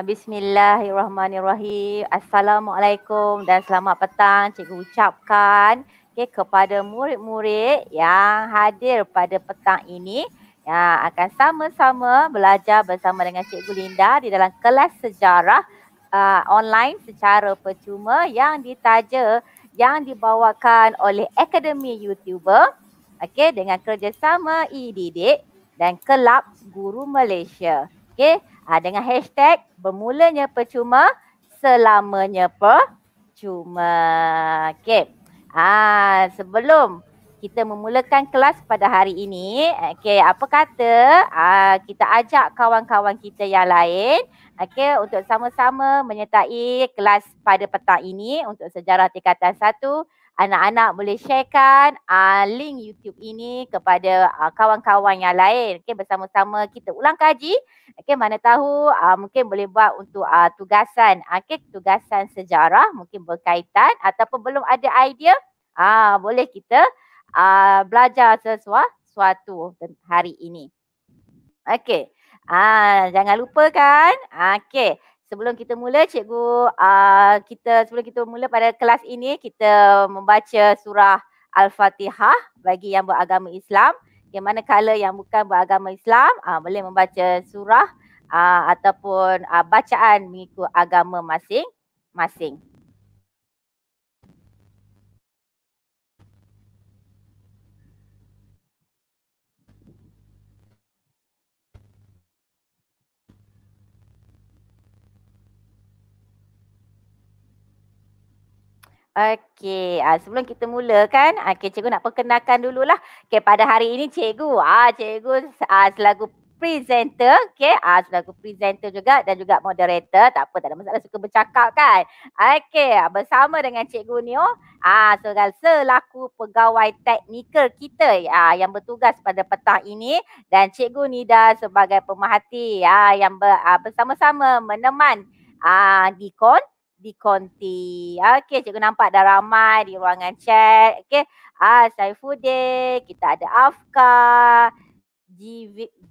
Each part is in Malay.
bismillahirrahmanirrahim. Assalamualaikum dan selamat petang cikgu ucapkan okay, kepada murid-murid yang hadir pada petang ini yang akan sama-sama belajar bersama dengan cikgu Linda di dalam kelas sejarah uh, online secara percuma yang ditaja yang dibawakan oleh Akademi YouTuber okay, dengan kerjasama e dan Kelab Guru Malaysia. Okay. Ha, dengan hashtag bermulanya percuma, selamanya percuma. Okay. Ha, ah, sebelum kita memulakan kelas pada hari ini, okay, apa kata ha, kita ajak kawan-kawan kita yang lain okay, untuk sama-sama menyertai kelas pada petang ini untuk sejarah tingkatan satu anak-anak boleh sharekan uh, link YouTube ini kepada uh, kawan-kawan yang lain. Okey bersama-sama kita ulang kaji. Okey mana tahu uh, mungkin boleh buat untuk uh, tugasan. Okey tugasan sejarah mungkin berkaitan ataupun belum ada idea. Ah uh, boleh kita uh, belajar sesuatu hari ini. Okey. Ah uh, jangan lupakan. Okey sebelum kita mula cikgu uh, kita sebelum kita mula pada kelas ini kita membaca surah al-fatihah bagi yang beragama Islam yang mana kala yang bukan beragama Islam uh, boleh membaca surah uh, ataupun uh, bacaan mengikut agama masing-masing Okey, uh, sebelum kita mula kan, ah, okay, cikgu nak perkenalkan dululah. Okey, pada hari ini cikgu, ah uh, cikgu uh, selaku presenter, okey, ah uh, selaku presenter juga dan juga moderator, tak apa, tak ada masalah suka bercakap kan. Okey, uh, bersama dengan cikgu Neo, oh, ah uh, seorang selaku pegawai teknikal kita uh, yang bertugas pada petang ini dan cikgu Nida sebagai pemerhati ah yang ber, uh, bersama-sama meneman ah uh, di kon di Konti. Okey, cikgu nampak dah ramai di ruangan chat. Okey, ah, Saifuddin, kita ada Afka,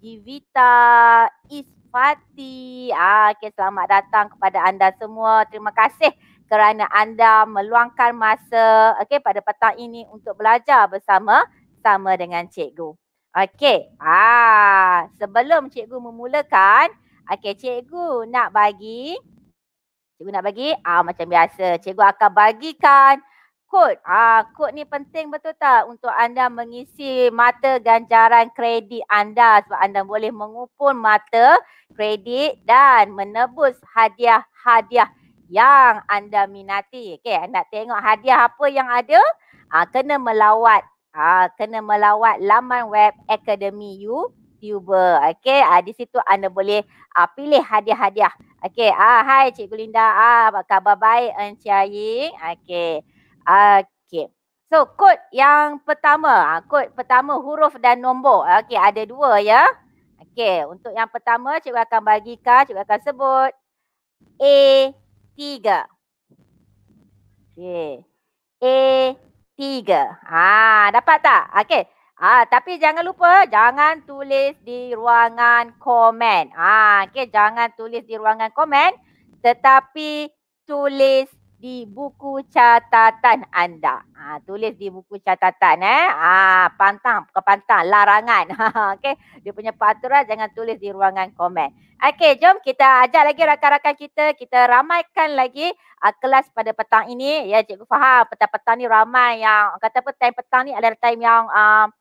Jivita, Isfati. Ah, okey, selamat datang kepada anda semua. Terima kasih kerana anda meluangkan masa okey pada petang ini untuk belajar bersama sama dengan cikgu. Okey. Ah, sebelum cikgu memulakan, okey cikgu nak bagi Cikgu nak bagi? Ah macam biasa, cikgu akan bagikan kod. Ah kod ni penting betul tak untuk anda mengisi mata ganjaran kredit anda sebab anda boleh mengumpul mata kredit dan menebus hadiah-hadiah yang anda minati. Okey, nak tengok hadiah apa yang ada? Ah kena melawat ah kena melawat laman web Academy U YouTuber. Okey, uh, ah, di situ anda boleh uh, pilih hadiah-hadiah. Okey, ah uh, hai Cikgu Linda. Ah, uh, apa khabar baik Encik Ying? Okey. Okey. So, kod yang pertama, uh, kod pertama huruf dan nombor. Okey, ada dua ya. Okey, untuk yang pertama cikgu akan bagikan, cikgu akan sebut A3. Okey. A3. Ha, dapat tak? Okey. Ah, tapi jangan lupa jangan tulis di ruangan komen. Ah, ha, okay, jangan tulis di ruangan komen tetapi tulis di buku catatan anda. Ah, tulis di buku catatan eh. Ah, pantang ke pantang larangan. Okay, dia punya peraturan jangan tulis di ruangan komen. Okey, jom kita ajak lagi rakan-rakan kita, kita ramaikan lagi uh, kelas pada petang ini. Ya, cikgu faham, petang-petang ni ramai yang kata apa time petang ni adalah time yang um,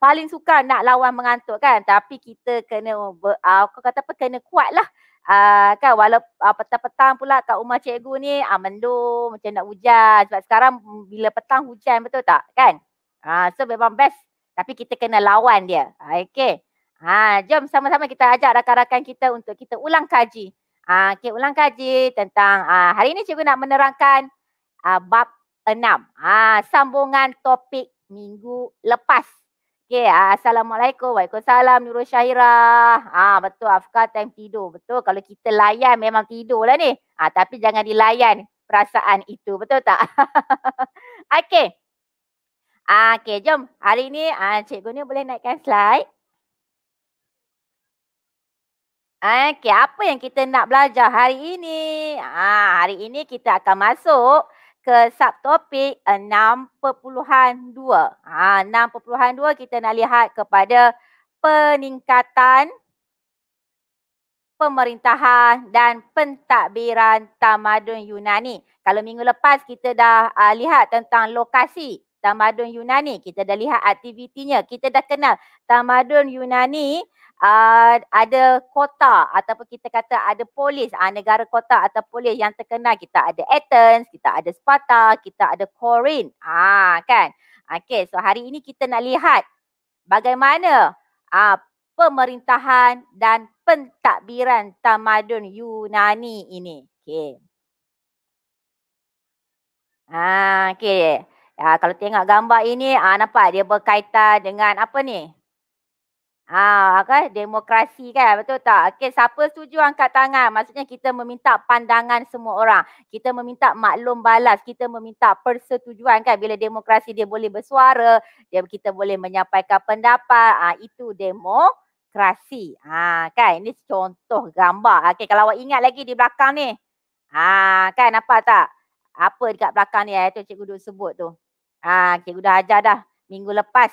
paling suka nak lawan mengantuk kan tapi kita kena ber, uh, ah, aku kata apa kena kuatlah uh, kan walaupun uh, petang-petang pula kat rumah cikgu ni uh, mendung macam nak hujan sebab sekarang bila petang hujan betul tak kan uh, so memang best tapi kita kena lawan dia okey ha uh, jom sama-sama kita ajak rakan-rakan kita untuk kita ulang kaji uh, okey ulang kaji tentang uh, hari ini cikgu nak menerangkan uh, bab enam. ha uh, sambungan topik minggu lepas Okey, ah, Assalamualaikum. Waalaikumsalam Nurul Syairah. Ah ha, betul Afka time tidur. Betul kalau kita layan memang tidur lah ni. Ah ha, tapi jangan dilayan perasaan itu. Betul tak? Okey. Ah ha, okey, jom. Hari ni ah, cikgu ni boleh naikkan slide. Okey, apa yang kita nak belajar hari ini? Ah ha, hari ini kita akan masuk ke subtopik 6.2. Ha, 6.2 kita nak lihat kepada peningkatan pemerintahan dan pentadbiran tamadun Yunani. Kalau minggu lepas kita dah uh, lihat tentang lokasi tamadun Yunani. Kita dah lihat aktivitinya. Kita dah kenal tamadun Yunani uh, ada kota ataupun kita kata ada polis, uh, negara kota atau polis yang terkenal. Kita ada Athens, kita ada Sparta, kita ada Korin Ah uh, kan? Okay, so hari ini kita nak lihat bagaimana uh, pemerintahan dan pentadbiran tamadun Yunani ini. Okay. Ah, okay. Ha, kalau tengok gambar ini, ha, nampak dia berkaitan dengan apa ni? Ha, okay? Demokrasi kan, betul tak? Okay, siapa setuju angkat tangan? Maksudnya kita meminta pandangan semua orang. Kita meminta maklum balas. Kita meminta persetujuan kan. Bila demokrasi dia boleh bersuara, dia, kita boleh menyampaikan pendapat. Ha, itu demokrasi. Ha, kan? Ini contoh gambar. Okay, kalau awak ingat lagi di belakang ni. Ha, kan nampak tak? apa dekat belakang ni eh tu cikgu duduk sebut tu. Ah, cikgu dah ajar dah minggu lepas.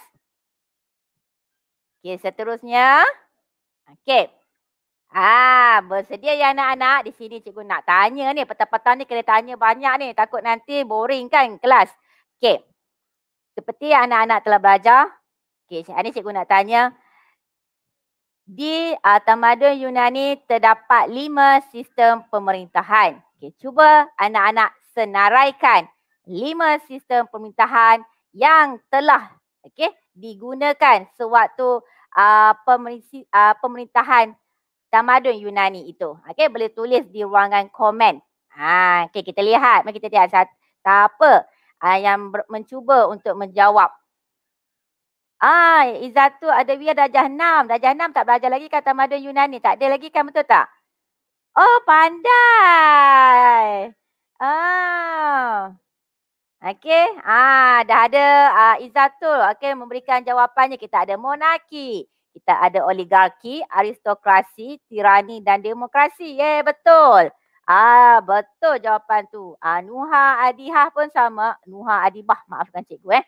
Okey, seterusnya. Okey. Ah, bersedia ya anak-anak. Di sini cikgu nak tanya ni. Petah-petah ni kena tanya banyak ni. Takut nanti boring kan kelas. Okey. Seperti anak-anak telah belajar. Okey, ini cikgu nak tanya. Di uh, ah, tamadun Yunani terdapat lima sistem pemerintahan. Okey, cuba anak-anak senaraikan lima sistem pemerintahan yang telah okey digunakan sewaktu uh, uh, pemerintahan tamadun Yunani itu. Okey boleh tulis di ruangan komen. Ha okey kita lihat mari kita lihat siapa uh, yang mencuba untuk menjawab. Ah Izatu dia, darjah 6. Darjah 6 tak belajar lagi kata tamadun Yunani. Tak ada lagi kan betul tak? Oh pandai. Ah. Okey, ah, dah ada ah, Izzatul okay, memberikan jawapannya. Kita ada monarki, kita ada oligarki, aristokrasi, tirani dan demokrasi. Yeah, betul. Ah, betul jawapan tu. Ah, Nuha Adihah pun sama. Nuha Adibah, maafkan cikgu eh.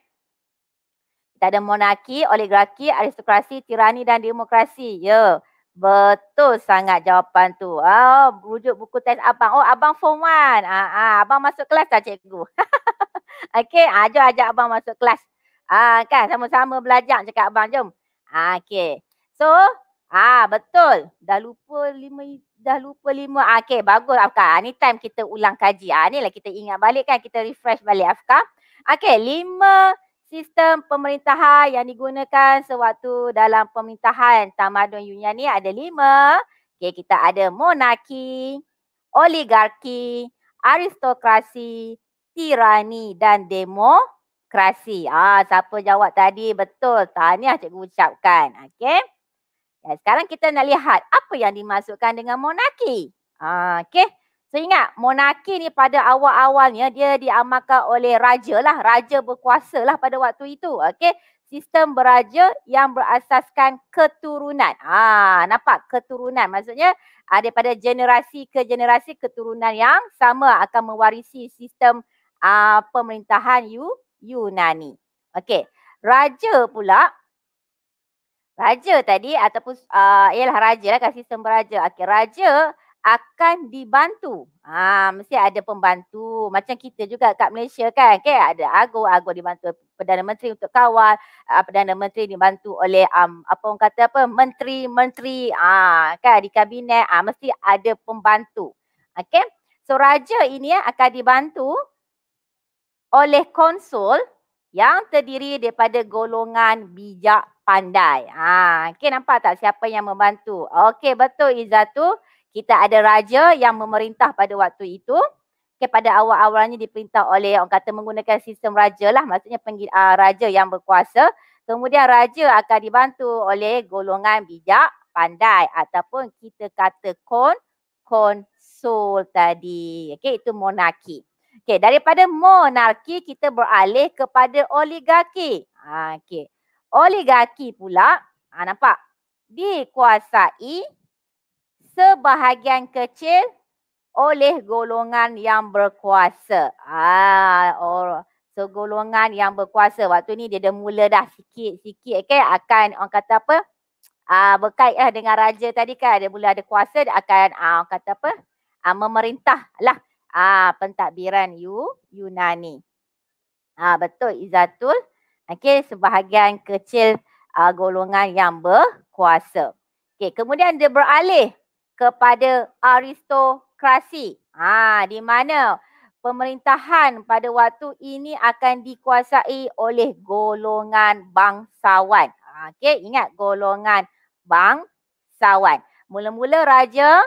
Kita ada monarki, oligarki, aristokrasi, tirani dan demokrasi. Ya, yeah. betul sangat jawapan tu. Ah, rujuk buku test abang. Oh, abang form 1. Ah, ah, abang masuk kelas tak cikgu? Okey, ha, jom ajak abang masuk kelas. Ah, ha, kan sama-sama belajar cakap abang jom. Ha, okey. So, ah ha, betul. Dah lupa lima dah lupa lima. Ha, okey, bagus Afka. Ni time kita ulang kaji. Ah, ha, lah kita ingat balik kan kita refresh balik Afka. Okey, lima sistem pemerintahan yang digunakan sewaktu dalam pemerintahan tamadun Yunani ni ada lima. Okey, kita ada monarki, oligarki, aristokrasi, tirani dan demokrasi. Ah, siapa jawab tadi betul. Tahniah ha, cikgu ucapkan. Okey. Dan ya, sekarang kita nak lihat apa yang dimasukkan dengan monarki. Ah, ha, okey. So ingat monarki ni pada awal-awalnya dia diamalkan oleh raja lah. Raja berkuasa lah pada waktu itu. Okey. Sistem beraja yang berasaskan keturunan. Ah, nampak keturunan maksudnya ah, daripada generasi ke generasi keturunan yang sama akan mewarisi sistem uh, pemerintahan Yu, Yunani. Okey, raja pula. Raja tadi ataupun uh, ialah raja lah kasih sistem raja. Okey, raja akan dibantu. Ha, mesti ada pembantu. Macam kita juga kat Malaysia kan. Okay? Ada agung, agung dibantu Perdana Menteri untuk kawal. Uh, Perdana Menteri dibantu oleh um, apa orang kata apa? Menteri-menteri ah, kan di kabinet. Ah, mesti ada pembantu. Okay. So raja ini akan dibantu oleh konsul yang terdiri daripada golongan bijak pandai. Ha, okay, nampak tak siapa yang membantu? Okey, betul tu Kita ada raja yang memerintah pada waktu itu. Kepada okay, awal-awalnya diperintah oleh orang kata menggunakan sistem raja lah. Maksudnya penggil, uh, raja yang berkuasa. Kemudian raja akan dibantu oleh golongan bijak pandai ataupun kita kata kon konsul tadi. Okey, itu monarki. Okey, daripada monarki kita beralih kepada oligarki. Ha, okey. Oligarki pula, ha, nampak? Dikuasai sebahagian kecil oleh golongan yang berkuasa. Ah, ha, oh, so golongan yang berkuasa. Waktu ni dia dah mula dah sikit-sikit okay? akan orang kata apa? Ah, ha, berkaitlah dengan raja tadi kan. Dia mula ada kuasa, dia akan ah kata apa? Ha, ah, memerintah lah. Ah, pentadbiran you Yunani. Ah, betul Izatul. Okey, sebahagian kecil ah, golongan yang berkuasa. Okey, kemudian dia beralih kepada aristokrasi. Ah, di mana pemerintahan pada waktu ini akan dikuasai oleh golongan bangsawan. Ah, Okey, ingat golongan bangsawan. Mula-mula raja,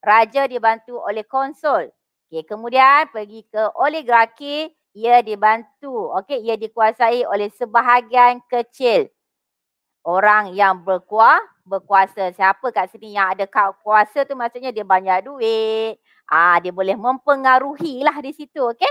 raja dibantu oleh konsul. Okey, kemudian pergi ke oligarki, ia dibantu, okey, ia dikuasai oleh sebahagian kecil orang yang berkuah, berkuasa. Siapa kat sini yang ada kau kuasa tu maksudnya dia banyak duit. Ah, dia boleh mempengaruhi lah di situ, okey.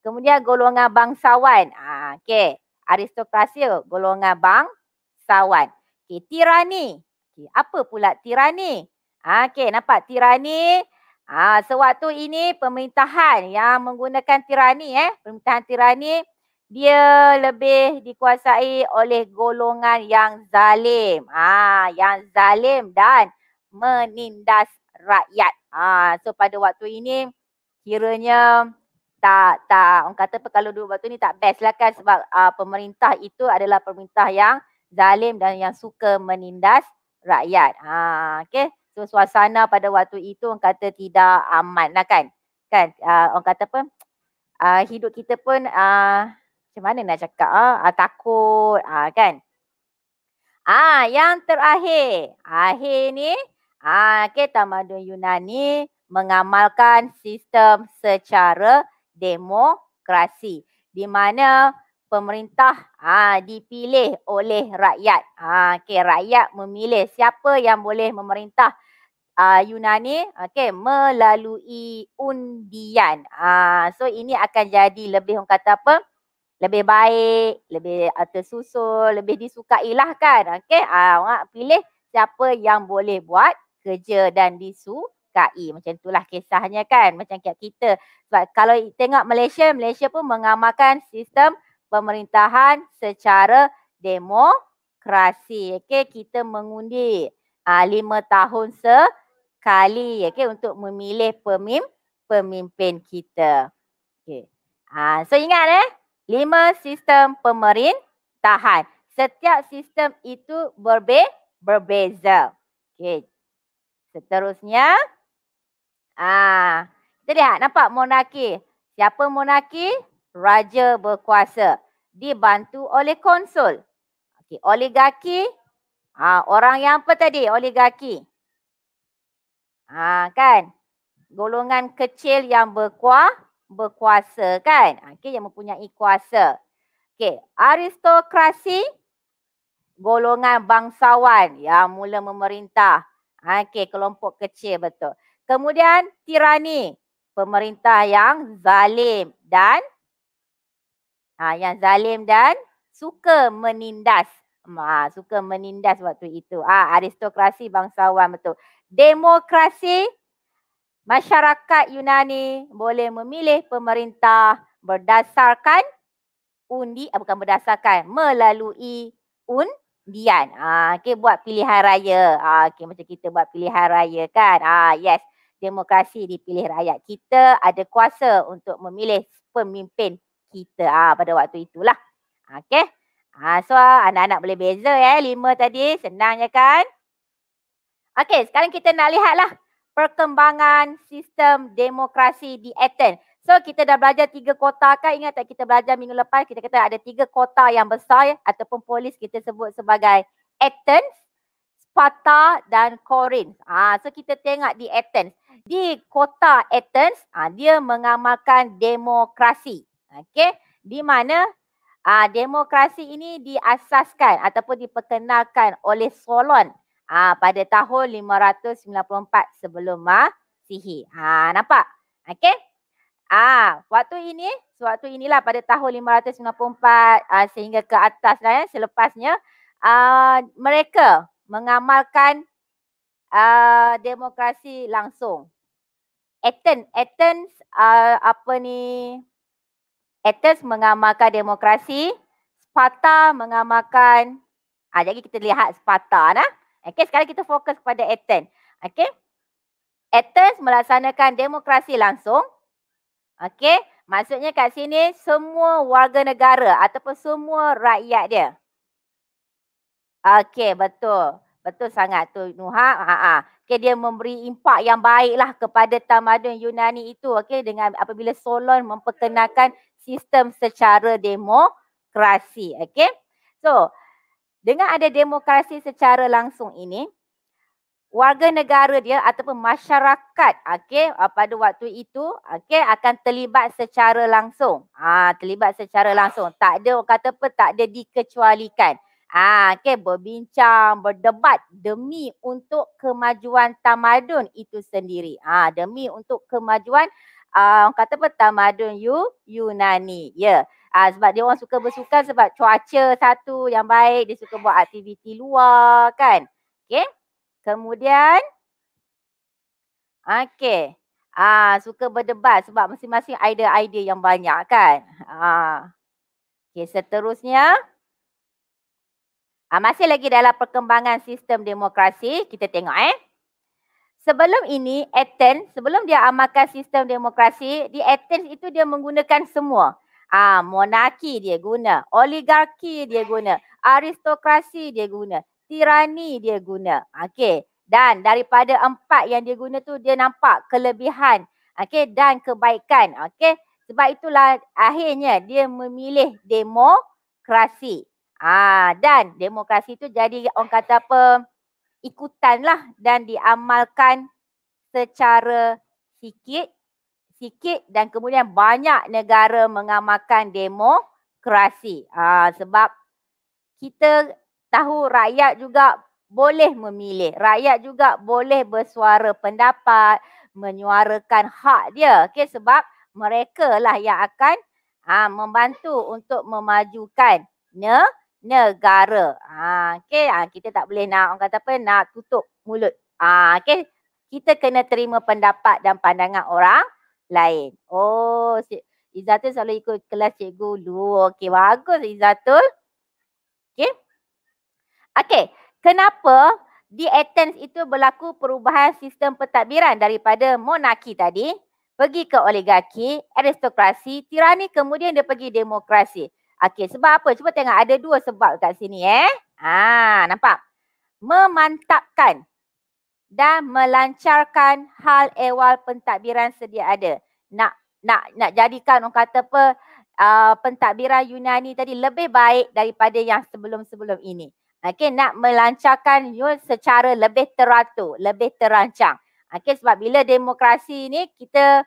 Kemudian golongan bangsawan. Ah, okey. Aristokrasi, golongan bangsawan. Okey, tirani. Okay. apa pula tirani? Ah, okey, nampak tirani? Ha, sewaktu ini pemerintahan yang menggunakan tirani eh, pemerintahan tirani dia lebih dikuasai oleh golongan yang zalim. Ha, yang zalim dan menindas rakyat. Ha, so pada waktu ini kiranya tak tak orang kata kalau dulu waktu ini tak best lah kan sebab uh, pemerintah itu adalah pemerintah yang zalim dan yang suka menindas rakyat. Ha, okay. So suasana pada waktu itu orang kata tidak aman lah kan. Kan uh, orang kata pun uh, ah, hidup kita pun uh, macam mana nak cakap uh, uh, takut uh, kan. Ah uh, yang terakhir. Akhir ni ah uh, okay, tamadun Yunani mengamalkan sistem secara demokrasi di mana pemerintah ah ha, dipilih oleh rakyat. ha, okay, rakyat memilih siapa yang boleh memerintah uh, Yunani okey melalui undian. Uh, so ini akan jadi lebih orang kata apa? Lebih baik, lebih tersusul, lebih disukailah kan. Okey, uh, ah, orang pilih siapa yang boleh buat kerja dan disukai. Macam itulah kisahnya kan. Macam kita. Sebab kalau tengok Malaysia, Malaysia pun mengamalkan sistem pemerintahan secara demokrasi. Okey, kita mengundi uh, lima tahun se sekali okay, ya untuk memilih pemim, pemimpin kita. Okey, Ha, so ingat eh, lima sistem pemerintahan. Setiap sistem itu berbe berbeza. Okey, Seterusnya, ah, kita lihat nampak monarki. Siapa monarki? Raja berkuasa. Dibantu oleh konsul. Okey, Oligarki, ah, orang yang apa tadi? Oligarki. Ha, kan? Golongan kecil yang berkuah, berkuasa kan? Ha, okey, yang mempunyai kuasa. Okey, aristokrasi golongan bangsawan yang mula memerintah. Ha, okey, kelompok kecil betul. Kemudian tirani, pemerintah yang zalim dan ha, yang zalim dan suka menindas. Ha, suka menindas waktu itu. Ah ha, aristokrasi bangsawan betul demokrasi masyarakat Yunani boleh memilih pemerintah berdasarkan undi ah, bukan berdasarkan melalui undian. Ah okey buat pilihan raya. Ah okey macam kita buat pilihan raya kan. Ah yes demokrasi dipilih rakyat. Kita ada kuasa untuk memilih pemimpin kita ah pada waktu itulah. Ah, okey. Ah so anak-anak boleh beza eh lima tadi senangnya kan? Okey, sekarang kita nak lihatlah perkembangan sistem demokrasi di Athens. So kita dah belajar tiga kota kan ingat tak kita belajar minggu lepas kita kata ada tiga kota yang besar ya, ataupun polis kita sebut sebagai Athens, Sparta dan Corinth. Ha, so kita tengok di Athens. Di kota Athens ha, dia mengamalkan demokrasi. Okey, di mana ha, demokrasi ini diasaskan ataupun diperkenalkan oleh Solon Ah pada tahun 594 sebelum Masihi. Ah, ah nampak? Okey. Ah waktu ini, waktu inilah pada tahun 594 ah, sehingga ke atas lah ya selepasnya ah, mereka mengamalkan ah, demokrasi langsung. Athens, Athens uh, apa ni? Athens mengamalkan demokrasi, Sparta mengamalkan ah jadi kita lihat Sparta nak? Okey, sekarang kita fokus kepada Athens. Okey. Athens melaksanakan demokrasi langsung. Okey, maksudnya kat sini semua warga negara ataupun semua rakyat dia. Okey, betul. Betul sangat tu Nuha. Ha Okey, dia memberi impak yang baiklah kepada tamadun Yunani itu. Okey, dengan apabila Solon memperkenalkan sistem secara demokrasi. Okey. So, dengan ada demokrasi secara langsung ini, warga negara dia ataupun masyarakat okay uh, pada waktu itu okay akan terlibat secara langsung. Ah ha, terlibat secara langsung. Tak ada kata apa tak ada dikecualikan. Ah ha, okey berbincang, berdebat demi untuk kemajuan tamadun itu sendiri. Ah ha, demi untuk kemajuan uh, kata apa tamadun you Yunani. Ya. Yeah. Ah, sebab dia orang suka bersukan sebab cuaca satu yang baik. Dia suka buat aktiviti luar kan. Okay. Kemudian. Okay. Ah, suka berdebat sebab masing-masing idea-idea yang banyak kan. Ah. Okay, seterusnya. Ah, masih lagi dalam perkembangan sistem demokrasi. Kita tengok eh. Sebelum ini, Athens, sebelum dia amalkan sistem demokrasi, di Athens itu dia menggunakan semua. Ah, monarki dia guna, oligarki dia guna, aristokrasi dia guna, tirani dia guna. Okey. Dan daripada empat yang dia guna tu dia nampak kelebihan, okey dan kebaikan. Okey. Sebab itulah akhirnya dia memilih demokrasi. Ah, dan demokrasi tu jadi orang kata apa? Ikutanlah dan diamalkan secara sikit sikit dan kemudian banyak negara mengamalkan demokrasi. Aa, ah, sebab kita tahu rakyat juga boleh memilih. Rakyat juga boleh bersuara pendapat, menyuarakan hak dia. Okay, sebab mereka lah yang akan aa, ah, membantu untuk memajukan ne negara. Aa, ah, okay, aa, kita tak boleh nak orang kata apa, nak tutup mulut. Aa, okay, kita kena terima pendapat dan pandangan orang lain. Oh, si Izzatul selalu ikut kelas cikgu dulu. Okey, bagus Izzatul. Okey. Okey, kenapa di Athens itu berlaku perubahan sistem pentadbiran daripada monarki tadi pergi ke oligarki, aristokrasi, tirani kemudian dia pergi demokrasi. Okey, sebab apa? Cuba tengok ada dua sebab kat sini eh. Ha, nampak? Memantapkan dan melancarkan hal ehwal pentadbiran sedia ada. Nak nak nak jadikan orang kata apa uh, pentadbiran Yunani tadi lebih baik daripada yang sebelum-sebelum ini. Okey nak melancarkan Yun secara lebih teratur, lebih terancang. Okey sebab bila demokrasi ni kita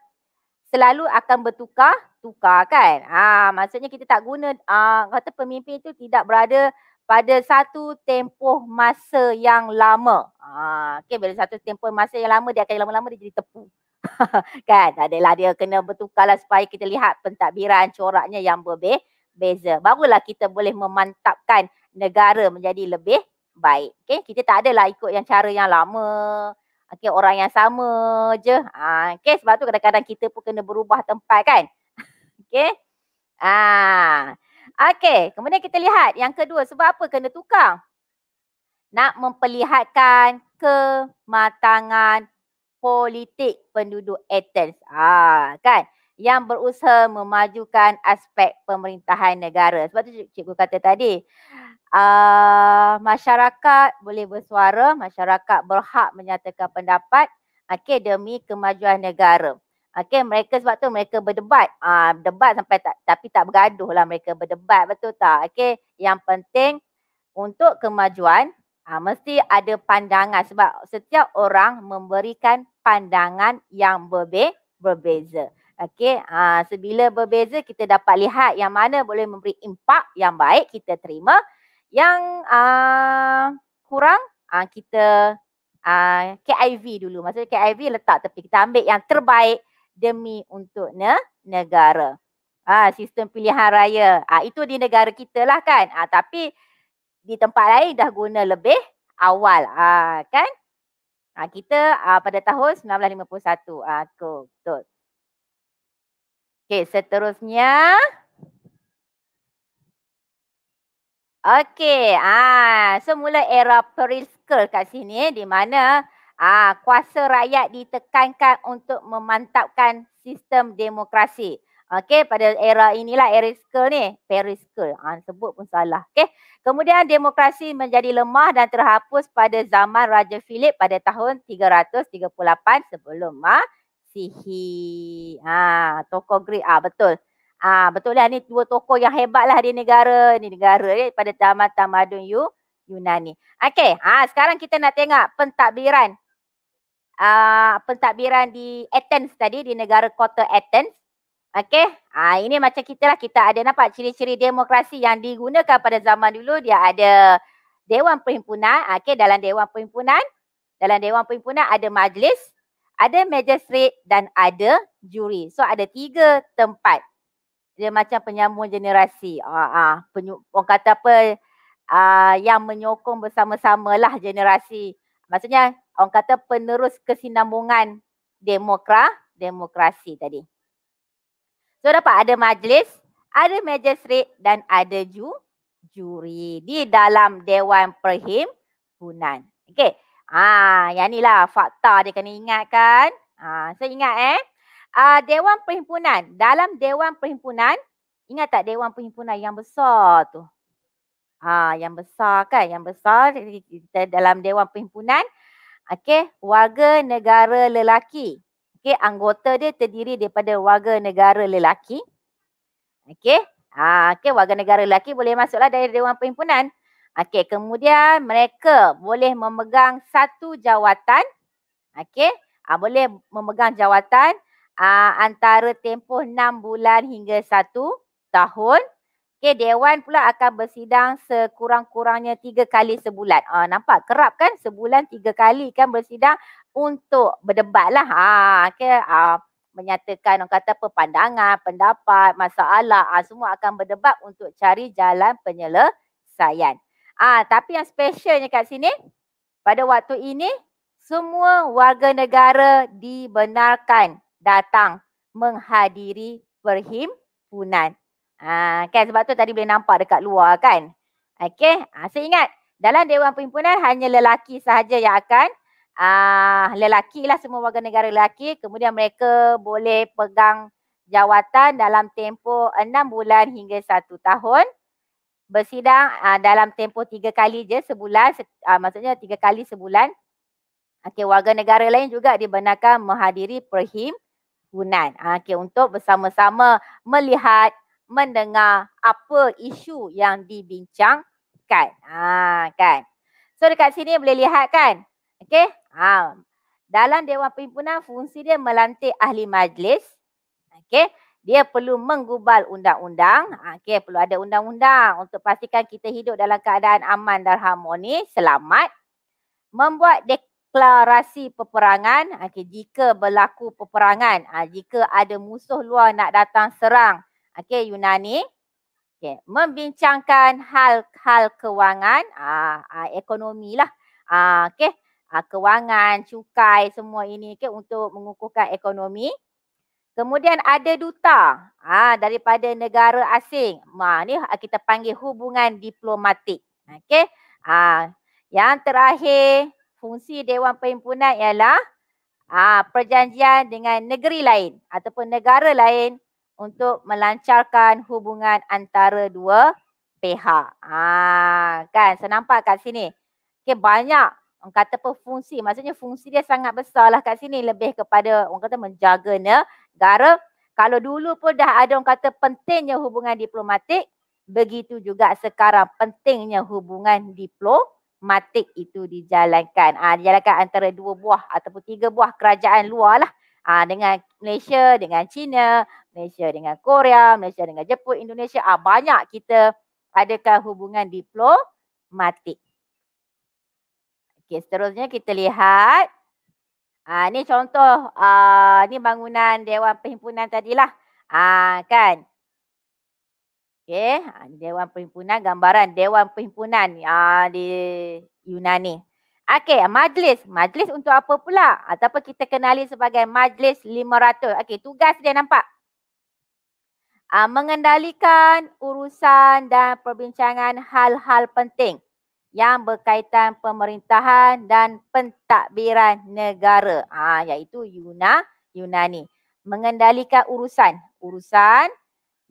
selalu akan bertukar, tukar kan. Ha maksudnya kita tak guna uh, kata pemimpin itu tidak berada pada satu tempoh masa yang lama. Ha, ah, okay, pada satu tempoh masa yang lama, dia akan lama-lama dia jadi tepu. kan? Adalah dia kena bertukarlah supaya kita lihat pentadbiran coraknya yang berbeza. Barulah kita boleh memantapkan negara menjadi lebih baik. Okay? Kita tak adalah ikut yang cara yang lama. Okay, orang yang sama je. Ha, ah, okay, sebab tu kadang-kadang kita pun kena berubah tempat kan? Okay? Ah. Ha. Okey, kemudian kita lihat yang kedua sebab apa kena tukar? Nak memperlihatkan kematangan politik penduduk Athens. Ah, kan? Yang berusaha memajukan aspek pemerintahan negara. Sebab tu cikgu kata tadi, uh, masyarakat boleh bersuara, masyarakat berhak menyatakan pendapat okay, ah, demi kemajuan negara. Okay, mereka sebab tu mereka berdebat. Ah, uh, debat sampai tak, tapi tak bergaduh lah mereka berdebat, betul tak? Okay, yang penting untuk kemajuan, uh, mesti ada pandangan sebab setiap orang memberikan pandangan yang berbe berbeza. Okay, ha, uh, sebila berbeza kita dapat lihat yang mana boleh memberi impak yang baik kita terima. Yang uh, kurang uh, kita uh, KIV dulu. Maksudnya KIV letak tepi. Kita ambil yang terbaik demi untuk ne, negara. Ha, sistem pilihan raya. Ha, itu di negara kita lah kan. Ha, tapi di tempat lain dah guna lebih awal. Ha, kan? Ha, kita ha, pada tahun 1951. Ha, betul. betul. Okey, seterusnya. Okey, ah, ha, semula era periskel kat sini di mana Ah, kuasa rakyat ditekankan untuk memantapkan sistem demokrasi. Okey, pada era inilah Periscope ni, Periscope. Ah, sebut pun salah. Okey. Kemudian demokrasi menjadi lemah dan terhapus pada zaman Raja Philip pada tahun 338 sebelum Masihi. Ah, ah, tokoh Greek. Ah, betul. Ah, betul lah ni dua tokoh yang hebat lah di negara, ni negara ni pada zaman tamadun Yu Yunani. Okey, ah sekarang kita nak tengok pentadbiran uh, pentadbiran di Athens tadi di negara kota Athens. Okey. Uh, ini macam kita lah kita ada nampak ciri-ciri demokrasi yang digunakan pada zaman dulu dia ada dewan perhimpunan. Ah, okey dalam dewan perhimpunan dalam dewan perhimpunan ada majlis, ada magistrate dan ada juri. So ada tiga tempat. Dia macam penyambung generasi. Ah, uh, uh, penyu- orang kata apa? Uh, yang menyokong bersama-sama lah generasi maksudnya orang kata penerus kesinambungan demokra demokrasi tadi. So dapat ada majlis, ada magistrate dan ada ju juri di dalam Dewan Perhimpunan. Okey. Ha, yang lah fakta dia kena kan? Ha, so ingat eh. Uh, Dewan Perhimpunan. Dalam Dewan Perhimpunan, ingat tak Dewan Perhimpunan yang besar tu? Ha, yang besar kan, yang besar dalam Dewan Perhimpunan. Okey, warga negara lelaki. Okey, anggota dia terdiri daripada warga negara lelaki. Okey, ha, okay, warga negara lelaki boleh masuklah dari Dewan Perhimpunan. Okey, kemudian mereka boleh memegang satu jawatan. Okey, ha, boleh memegang jawatan ha, antara tempoh enam bulan hingga satu tahun. Okey, dewan pula akan bersidang sekurang-kurangnya tiga kali sebulan. Ah, nampak kerap kan sebulan tiga kali kan bersidang untuk berdebat lah. Ah, okay. ah, menyatakan orang kata apa, pandangan, pendapat, masalah. Ah, semua akan berdebat untuk cari jalan penyelesaian. Ah, tapi yang specialnya kat sini, pada waktu ini, semua warga negara dibenarkan datang menghadiri perhimpunan. Ha, kan sebab tu tadi boleh nampak dekat luar kan. Okey. Ha, so ingat dalam Dewan Perhimpunan hanya lelaki sahaja yang akan uh, ah, lelaki lah semua warga negara lelaki. Kemudian mereka boleh pegang jawatan dalam tempoh enam bulan hingga satu tahun. Bersidang uh, dalam tempoh tiga kali je sebulan. Uh, maksudnya tiga kali sebulan. Okey warga negara lain juga dibenarkan menghadiri perhimpunan. Okey untuk bersama-sama melihat mendengar apa isu yang dibincangkan. Ha, kan. So dekat sini boleh lihat kan. Okey. Ha. Dalam Dewan Pimpinan fungsi dia melantik ahli majlis. Okey. Dia perlu menggubal undang-undang. Ha, okey. Perlu ada undang-undang untuk pastikan kita hidup dalam keadaan aman dan harmoni. Selamat. Membuat deklarasi peperangan. Ha, okay, Jika berlaku peperangan. Ha, jika ada musuh luar nak datang serang. Okey, Yunani. Okey, membincangkan hal-hal kewangan, ah, ah ekonomi lah. Ah, okey, ah, kewangan, cukai semua ini okay, untuk mengukuhkan ekonomi. Kemudian ada duta ah, daripada negara asing. Mah, ni ah, kita panggil hubungan diplomatik. Okey. Ah, yang terakhir, fungsi Dewan Perhimpunan ialah ah, perjanjian dengan negeri lain ataupun negara lain untuk melancarkan hubungan antara dua pihak. Ha, kan saya nampak kat sini. Okay, banyak orang kata apa fungsi. Maksudnya fungsi dia sangat besar lah kat sini. Lebih kepada orang kata menjaga negara. Kalau dulu pun dah ada orang kata pentingnya hubungan diplomatik. Begitu juga sekarang pentingnya hubungan diplomatik itu dijalankan. Ha, dijalankan antara dua buah ataupun tiga buah kerajaan luar lah. Ah dengan Malaysia, dengan China, Malaysia dengan Korea, Malaysia dengan Jepun, Indonesia. Ah banyak kita adakan hubungan diplomatik. Okey, seterusnya kita lihat Ah ni contoh ah ni bangunan Dewan Perhimpunan tadilah. Ah kan. Okey, ah, Dewan Perhimpunan gambaran Dewan Perhimpunan ah di Yunani. Okey, ah, majlis. Majlis untuk apa pula? Ataupun kita kenali sebagai majlis 500. Okey, tugas dia nampak. Uh, mengendalikan urusan dan perbincangan hal-hal penting yang berkaitan pemerintahan dan pentadbiran negara. Ah, uh, iaitu Yuna, Yunani. Mengendalikan urusan. Urusan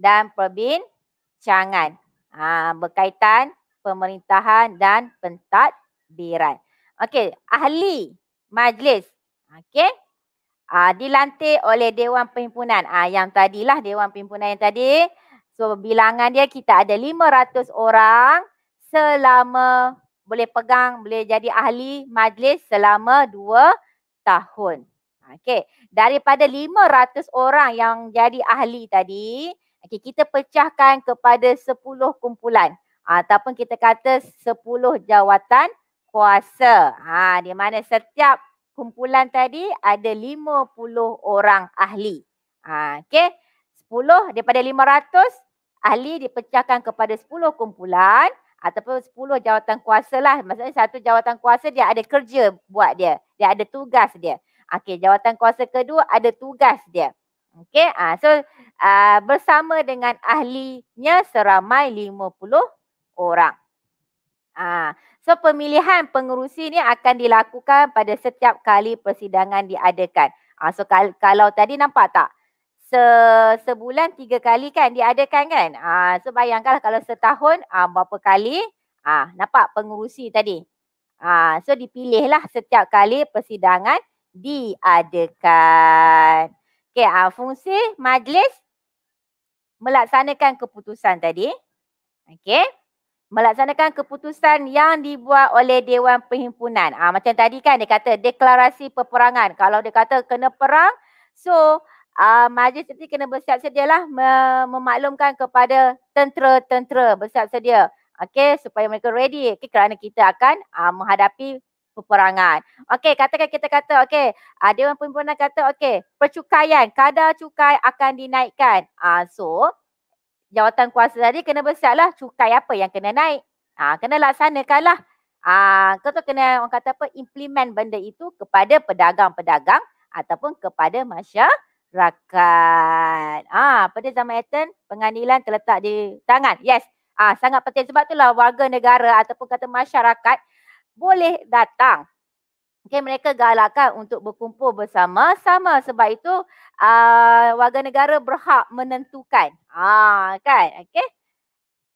dan perbincangan. Ah, berkaitan pemerintahan dan pentadbiran. Okey, ahli majlis. Okey. Uh, dilantik oleh Dewan Perhimpunan. Ah uh, yang tadilah Dewan Perhimpunan yang tadi. So bilangan dia kita ada 500 orang selama boleh pegang, boleh jadi ahli majlis selama 2 tahun. Okey. Daripada 500 orang yang jadi ahli tadi, okay, kita pecahkan kepada 10 kumpulan. Ah, ataupun kita kata 10 jawatan berpuasa. Ha, di mana setiap kumpulan tadi ada 50 orang ahli. Ha, okay. 10 daripada 500 ahli dipecahkan kepada 10 kumpulan ataupun 10 jawatan kuasa lah. Maksudnya satu jawatan kuasa dia ada kerja buat dia. Dia ada tugas dia. Okey, jawatan kuasa kedua ada tugas dia. Okey, ha, so uh, bersama dengan ahlinya seramai 50 orang. Ah, so pemilihan pengerusi ni akan dilakukan pada setiap kali persidangan diadakan. Ah, so kal- kalau tadi nampak tak? Se sebulan tiga kali kan diadakan kan? Ah, so bayangkanlah kalau setahun ah, berapa kali? Ah, nampak pengerusi tadi? Ah, so dipilihlah setiap kali persidangan diadakan. Okay, ah, fungsi majlis melaksanakan keputusan tadi. Okay? melaksanakan keputusan yang dibuat oleh Dewan Perhimpunan. Ha, macam tadi kan dia kata deklarasi peperangan. Kalau dia kata kena perang, so uh, majlis itu kena bersiap sedia lah memaklumkan kepada tentera-tentera bersiap sedia. Okay, supaya mereka ready okay, kerana kita akan uh, menghadapi peperangan. Okay, katakan kita kata, okay, uh, Dewan Perhimpunan kata, okay, percukaian, kadar cukai akan dinaikkan. Uh, so, jawatan kuasa tadi kena bersiaplah cukai apa yang kena naik. Ah ha, kena laksanakanlah. Ah ha, kau tu kena orang kata apa implement benda itu kepada pedagang-pedagang ataupun kepada masyarakat. Ah ha, pada zaman Ethan pengadilan terletak di tangan. Yes. Ah ha, sangat penting sebab itulah warga negara ataupun kata masyarakat boleh datang Okay, mereka galakkan untuk berkumpul bersama-sama sebab itu uh, warga negara berhak menentukan. Ah, kan? Okay.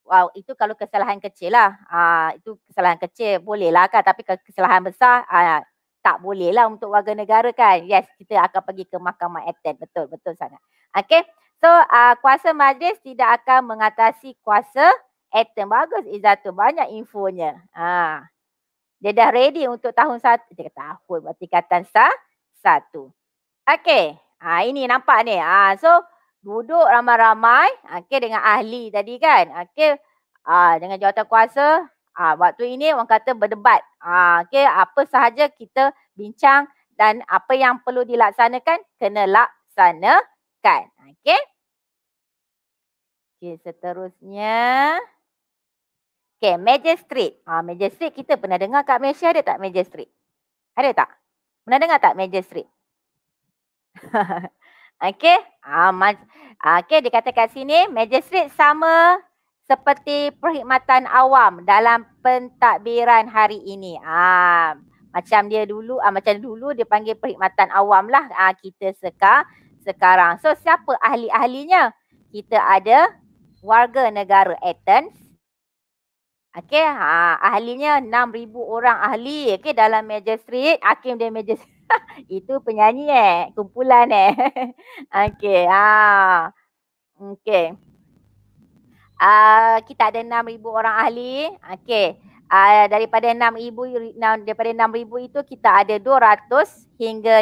Wow, itu kalau kesalahan kecil lah. Ah, itu kesalahan kecil boleh lah kan. Tapi kesalahan besar ah, tak boleh lah untuk warga negara kan. Yes, kita akan pergi ke mahkamah etet. Betul, betul sangat. Okay. So, ah, kuasa majlis tidak akan mengatasi kuasa etet. Bagus, Izzatul. Banyak infonya. Ah. Dia dah ready untuk tahun satu. Dia kata tahun berarti katan sah satu. Okey. Ha, ini nampak ni. Ha, so duduk ramai-ramai. Okey dengan ahli tadi kan. Okey. Ha, dengan jawatan kuasa. Ha, waktu ini orang kata berdebat. Ha, Okey. Apa sahaja kita bincang dan apa yang perlu dilaksanakan kena laksanakan. Okey. Okey seterusnya. Okay, magistrate. Ha, magistrate kita pernah dengar kat Malaysia ada tak magistrate? Ada tak? Pernah dengar tak magistrate? okay. Ha, ma- ha, okay, dia kata kat sini magistrate sama seperti perkhidmatan awam dalam pentadbiran hari ini. Ah, ha, macam dia dulu, ah ha, macam dulu dia panggil perkhidmatan awam lah ha, kita sekarang. Sekarang. So siapa ahli-ahlinya? Kita ada warga negara Athens, Okey, ha, ahlinya 6,000 orang ahli okay, dalam magistrate. Hakim dia magistrate. Itu penyanyi eh. Kumpulan eh. Okey. Ha. okay, Uh, ah, kita ada 6,000 orang ahli. Okey. Uh, daripada 6,000 daripada 6,000 itu kita ada 200 hingga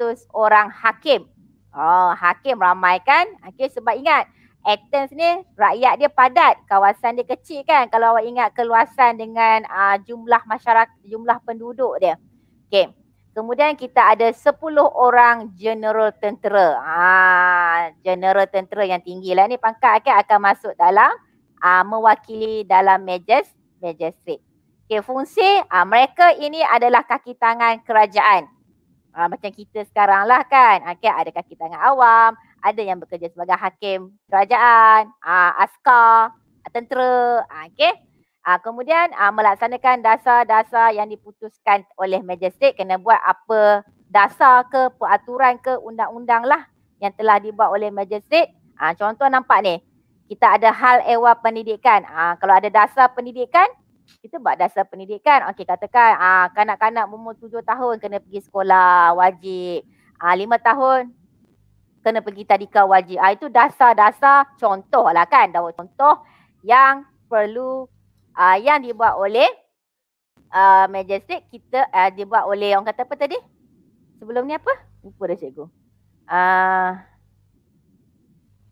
500 orang hakim. Oh, hakim ramai kan? Okey, sebab ingat. Athens ni rakyat dia padat, kawasan dia kecil kan kalau awak ingat keluasan dengan uh, jumlah masyarakat, jumlah penduduk dia. Okay. Kemudian kita ada 10 orang general tentera. Ha, general tentera yang tinggi lah ni pangkat kan akan masuk dalam uh, mewakili dalam majes, majestic. Okay, fungsi uh, mereka ini adalah kaki tangan kerajaan. Uh, macam kita sekarang lah kan. Okay, ada kaki tangan awam, ada yang bekerja sebagai hakim kerajaan, uh, askar, ah, tentera, uh, okey. Uh, kemudian uh, melaksanakan dasar-dasar yang diputuskan oleh majestik kena buat apa dasar ke peraturan ke undang-undang lah yang telah dibuat oleh majestik. Uh, contoh nampak ni. Kita ada hal ewa pendidikan. Uh, kalau ada dasar pendidikan, kita buat dasar pendidikan. Okey katakan kanak-kanak umur tujuh tahun kena pergi sekolah wajib. Lima tahun kena pergi tadika wajib. Ah itu dasar-dasar contohlah kan. Dah contoh yang perlu ah yang dibuat oleh ah majestic kita ah dibuat oleh orang kata apa tadi? Sebelum ni apa? Lupa dah cikgu. Ah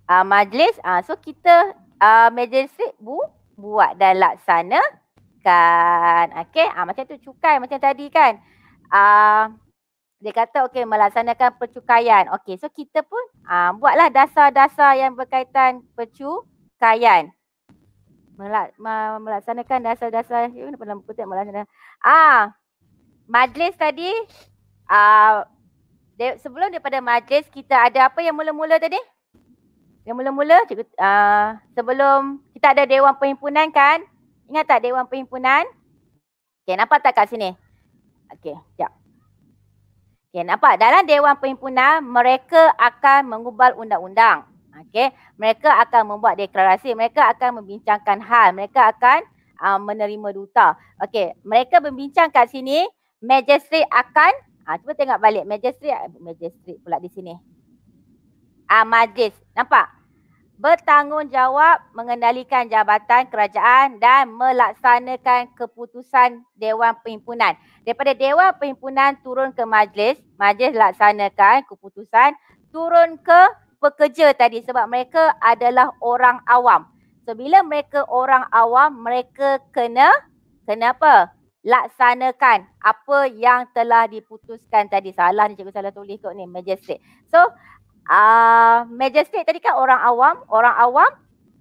ah majlis ah so kita ah majestic bu buat dan laksanakan. Okey, ah macam tu cukai macam tadi kan. Ah dia kata okey melaksanakan percukaian. Okey, so kita pun uh, buatlah dasar-dasar yang berkaitan percukaian. Melaksanakan dasar-dasar yang eh, dalam kutip melaksanakan. Ah, majlis tadi uh, dia, sebelum daripada majlis kita ada apa yang mula-mula tadi? Yang mula-mula cikgu, ah, sebelum kita ada Dewan Perhimpunan kan? Ingat tak Dewan Perhimpunan? Okey, nampak tak kat sini? Okey, jap. Ya. Okey, nampak? Dalam Dewan Perhimpunan, mereka akan mengubal undang-undang. Okey, mereka akan membuat deklarasi, mereka akan membincangkan hal, mereka akan uh, menerima duta. Okey, mereka berbincang kat sini, Majestri akan, uh, cuba tengok balik, Majestri, eh, Majestri pula di sini. Ah, majlis, nampak? bertanggungjawab mengendalikan jabatan kerajaan dan melaksanakan keputusan Dewan Perhimpunan. Daripada Dewan Perhimpunan turun ke majlis, majlis laksanakan keputusan, turun ke pekerja tadi sebab mereka adalah orang awam. So bila mereka orang awam, mereka kena kenapa? laksanakan apa yang telah diputuskan tadi. Salah ni cikgu salah tulis kot ni, Majlis. So, uh, tadi kan orang awam Orang awam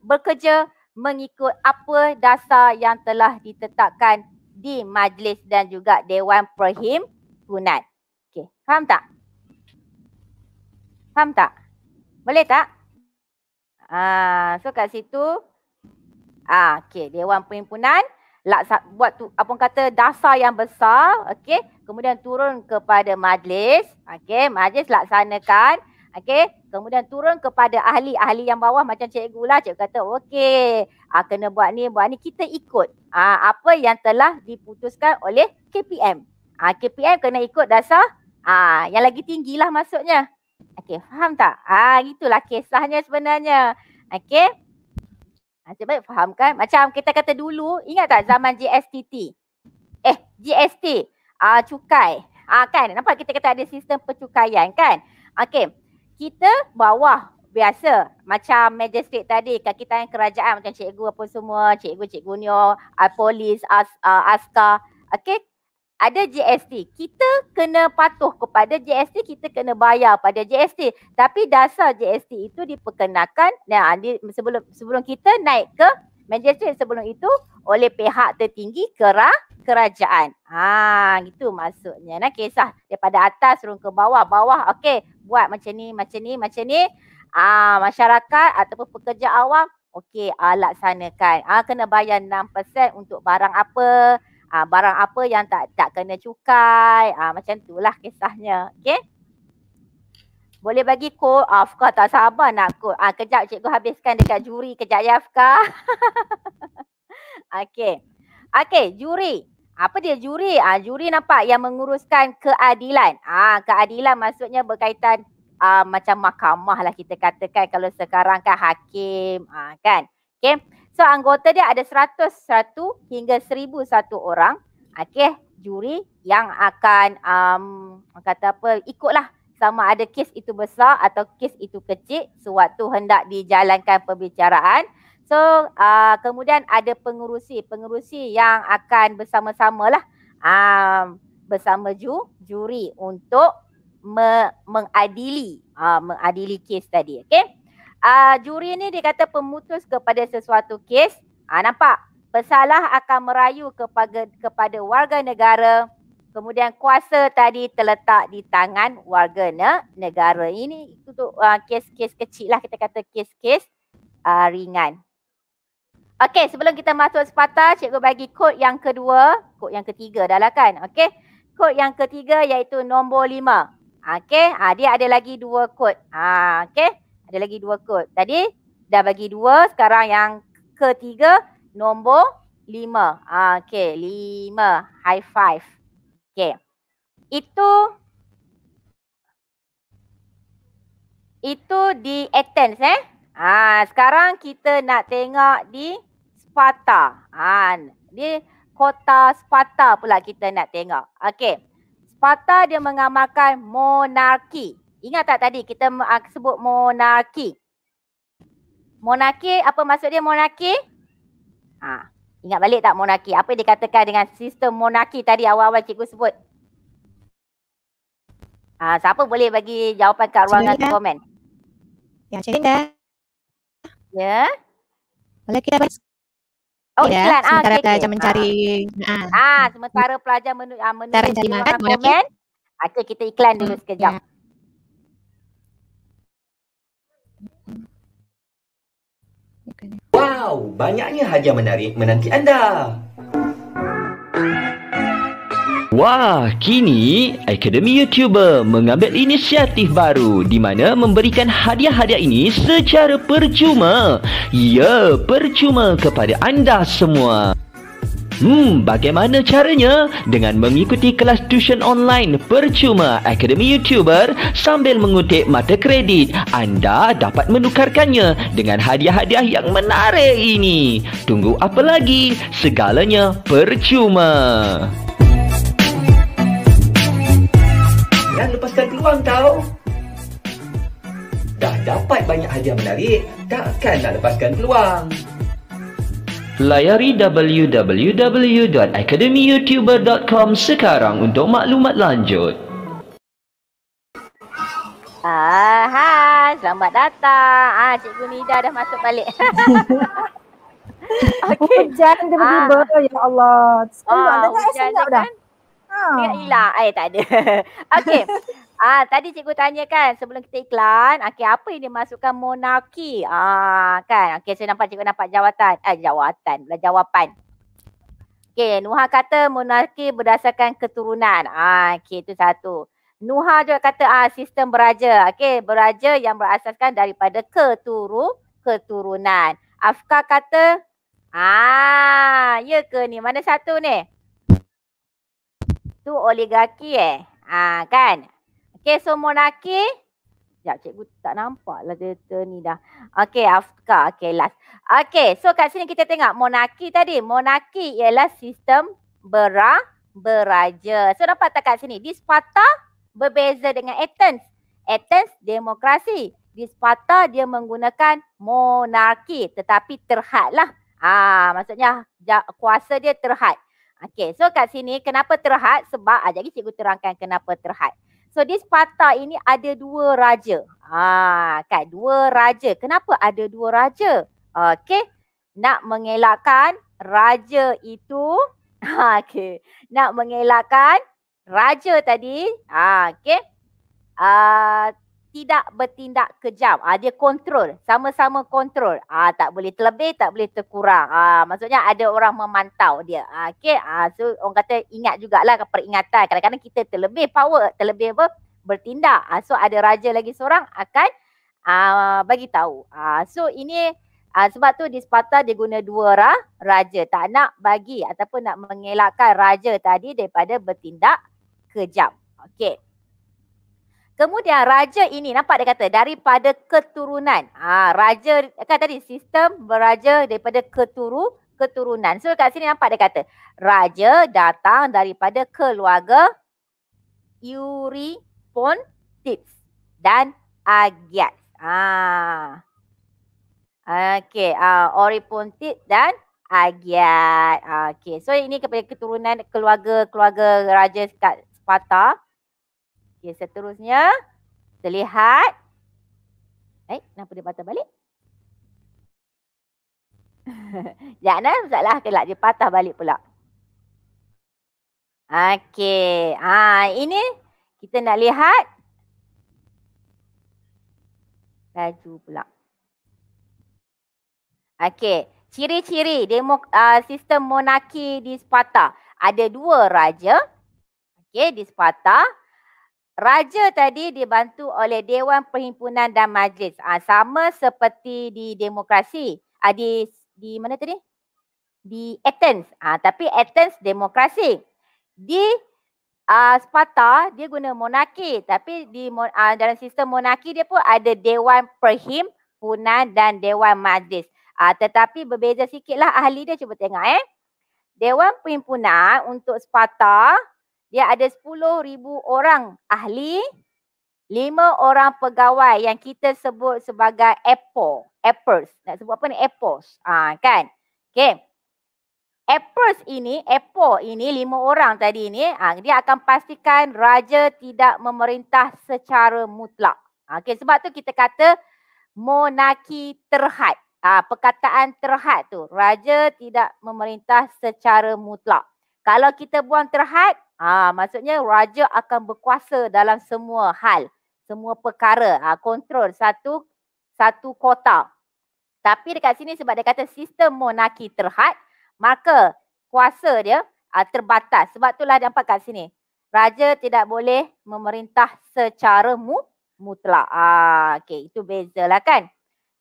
bekerja mengikut apa dasar yang telah ditetapkan di majlis dan juga Dewan Perhim Tunat. Okey, faham tak? Faham tak? Boleh tak? Ah, so kat situ ah, okey, Dewan Perhimpunan laksa, buat tu apa kata dasar yang besar, okey, kemudian turun kepada majlis, okey, majlis laksanakan Okey, kemudian turun kepada ahli-ahli yang bawah macam cikgu lah. Cikgu kata, okey, ah, kena buat ni, buat ni. Kita ikut ah, apa yang telah diputuskan oleh KPM. Ah, KPM kena ikut dasar ah, yang lagi tinggi lah maksudnya. Okey, faham tak? Ah, itulah kisahnya sebenarnya. Okey, Nasib ah, baik faham kan? Macam kita kata dulu, ingat tak zaman GSTT? Eh, GST, uh, ah, cukai. Uh, kan? Nampak kita kata ada sistem percukaian kan? Okey kita bawah biasa macam majestic tadi kaki tangan kerajaan macam cikgu apa semua cikgu cikgu ni polis as, uh, askar okey ada GST kita kena patuh kepada GST kita kena bayar pada GST tapi dasar GST itu diperkenakan nah sebelum sebelum kita naik ke mandatory sebelum itu oleh pihak tertinggi kerah kerajaan. Ha, gitu maksudnya. Nah, kisah daripada atas turun ke bawah, bawah okey, buat macam ni, macam ni, macam ni. Ah, masyarakat ataupun pekerja awam okey, ha, laksanakan. Ah, kena bayar 6% untuk barang apa? ah barang apa yang tak tak kena cukai? Ah, ha, macam itulah kisahnya. Okey. Boleh bagi kod. Ah, Fkah tak sabar nak kod. Ah, kejap cikgu habiskan dekat juri. Kejap ya Fkah. Okey. Okey, juri. Apa dia juri? Ah, juri nampak yang menguruskan keadilan. Ah, keadilan maksudnya berkaitan ah, macam mahkamah lah kita katakan kalau sekarang kan hakim. Ah, kan? Okey. So anggota dia ada seratus satu hingga seribu satu orang. Okey, juri yang akan um, kata apa ikutlah sama ada kes itu besar atau kes itu kecil sewaktu hendak dijalankan pembicaraan. So uh, kemudian ada pengurusi, pengurusi yang akan bersama-sama lah uh, ah, bersama ju, juri untuk me- mengadili uh, mengadili kes tadi. Okay. Uh, juri ni dia kata pemutus kepada sesuatu kes. Uh, nampak? Pesalah akan merayu kepada, kepada warga negara Kemudian kuasa tadi terletak di tangan warga negara. Ini untuk tu uh, kes-kes kecil lah kita kata kes-kes uh, ringan. Okey sebelum kita masuk sepata cikgu bagi kod yang kedua. Kod yang ketiga dah lah kan. Okey. Kod yang ketiga iaitu nombor lima. Okey. Ha, dia ada lagi dua kod. Ha, Okey. Ada lagi dua kod. Tadi dah bagi dua. Sekarang yang ketiga nombor lima. Ha, Okey. Lima. High five. Okay, Itu itu di Athens eh. Ha, sekarang kita nak tengok di Sparta. Ha, di kota Sparta pula kita nak tengok. Okey. Sparta dia mengamalkan monarki. Ingat tak tadi kita ah, sebut monarki? Monarki apa maksud dia monarki? Ha. Ingat balik tak monarki? Apa yang dikatakan dengan sistem monarki tadi awal-awal cikgu sebut? Ah, siapa boleh bagi jawapan kat ruangan Cina. komen? Ya, Cik Linda. Ya. Boleh kita bahas? Oh, ya, iklan. Ya, sementara pelajar okay. mencari. Ah. ah. ah, sementara pelajar menu, ah, komen. Ah, okey, kita iklan dulu hmm, sekejap. Ya. Wow, banyaknya hadiah menarik menanti anda. Wah, kini Akademi YouTuber mengambil inisiatif baru di mana memberikan hadiah-hadiah ini secara percuma. Ya, percuma kepada anda semua. Hmm, bagaimana caranya? Dengan mengikuti kelas tuition online percuma Akademi YouTuber sambil mengutip mata kredit, anda dapat menukarkannya dengan hadiah-hadiah yang menarik ini. Tunggu apa lagi? Segalanya percuma. Jangan lepaskan peluang tau. Dah dapat banyak hadiah menarik, takkanlah lepaskan peluang. Layari www.academyyoutuber.com sekarang untuk maklumat lanjut. Ah, ha, selamat datang. Ah, Cikgu Nida dah masuk balik. Okey, hujan tiba-tiba. Ah. Ya Allah. Sekarang ah, dah tak dah. Ha. Ah. hilang. Eh, tak ada. Okey. Ah, tadi cikgu tanya kan sebelum kita iklan, okey apa yang dimasukkan monarki? Ah, kan. Okey, saya nampak cikgu nampak jawatan. Eh, jawatan, bukan jawapan. Okey, Nuha kata monarki berdasarkan keturunan. Ah, okey itu satu. Nuha juga kata ah sistem beraja. Okey, beraja yang berasaskan daripada keturu keturunan. Afka kata ah, ya ke ni? Mana satu ni? Tu oligarki eh. Ah, kan? Okey, so Raki. Ya, cikgu tak nampak lah dia ni dah. Okey, Afka. Okey, last. Okey, so kat sini kita tengok monarki tadi. Monarki ialah sistem bera, beraja. So, dapat tak kat sini? Di Sparta berbeza dengan Athens. Athens, demokrasi. Di Sparta, dia menggunakan monarki. Tetapi terhad lah. Ah, maksudnya kuasa dia terhad. Okey, so kat sini kenapa terhad? Sebab, ah, jadi cikgu terangkan kenapa terhad. So di Sparta ini ada dua raja. Ha, kan? Dua raja. Kenapa ada dua raja? Okey. Nak mengelakkan raja itu. Ha, okey. Nak mengelakkan raja tadi. Ha, okey. Uh, tidak bertindak kejam. Ha, dia kontrol. Sama-sama kontrol. Ha, tak boleh terlebih, tak boleh terkurang. Ha, maksudnya ada orang memantau dia. Ha, okay. Ha, so orang kata ingat jugalah peringatan. Kadang-kadang kita terlebih power, terlebih ber Bertindak. Ha, so ada raja lagi seorang akan ha, bagi tahu. Ha, so ini ha, sebab tu di Sparta dia guna dua ra, raja. Tak nak bagi ataupun nak mengelakkan raja tadi daripada bertindak kejam. Okay. Kemudian raja ini nampak dia kata daripada keturunan. Ha, raja kan tadi sistem beraja daripada keturu keturunan. So kat sini nampak dia kata raja datang daripada keluarga Euripontips dan Agiat. Ha. Okey, ha, uh, Oripontip dan Agiat. Ha, okey, so ini kepada keturunan keluarga-keluarga raja kat Sparta. Okey, seterusnya. Kita lihat. Eh, kenapa dia patah balik? Sekejap dah, eh, masalah kelak dia patah balik pula. Okey. Ha, ini kita nak lihat. Laju pula. Okey. Ciri-ciri demo, uh, ah, sistem monarki di Sparta. Ada dua raja. Okey, di Sparta. Raja tadi dibantu oleh Dewan Perhimpunan dan Majlis. Ha, sama seperti di demokrasi. Ha, di, di mana tadi? Di Athens. Ha, tapi Athens demokrasi. Di uh, Sparta dia guna monarki. Tapi di uh, dalam sistem monarki dia pun ada Dewan Perhimpunan dan Dewan Majlis. Ha, tetapi berbeza sikitlah ahli dia. Cuba tengok eh. Dewan Perhimpunan untuk Sparta dia ada 10,000 orang ahli, 5 orang pegawai yang kita sebut sebagai apple, apples. Nak sebut apa ni? Apples. ha, kan? Okay. Apples ini, apple ini, 5 orang tadi ini ha, ah, dia akan pastikan raja tidak memerintah secara mutlak. Ha, okay, sebab tu kita kata monarki terhad. Ha, perkataan terhad tu, raja tidak memerintah secara mutlak. Kalau kita buang terhad, Ha, maksudnya raja akan berkuasa dalam semua hal, semua perkara, ha, kontrol satu satu kota. Tapi dekat sini sebab dia kata sistem monarki terhad, maka kuasa dia ha, terbatas. Sebab itulah dia nampak kat sini. Raja tidak boleh memerintah secara mu, mutlak. Ha, okay, itu bezalah kan.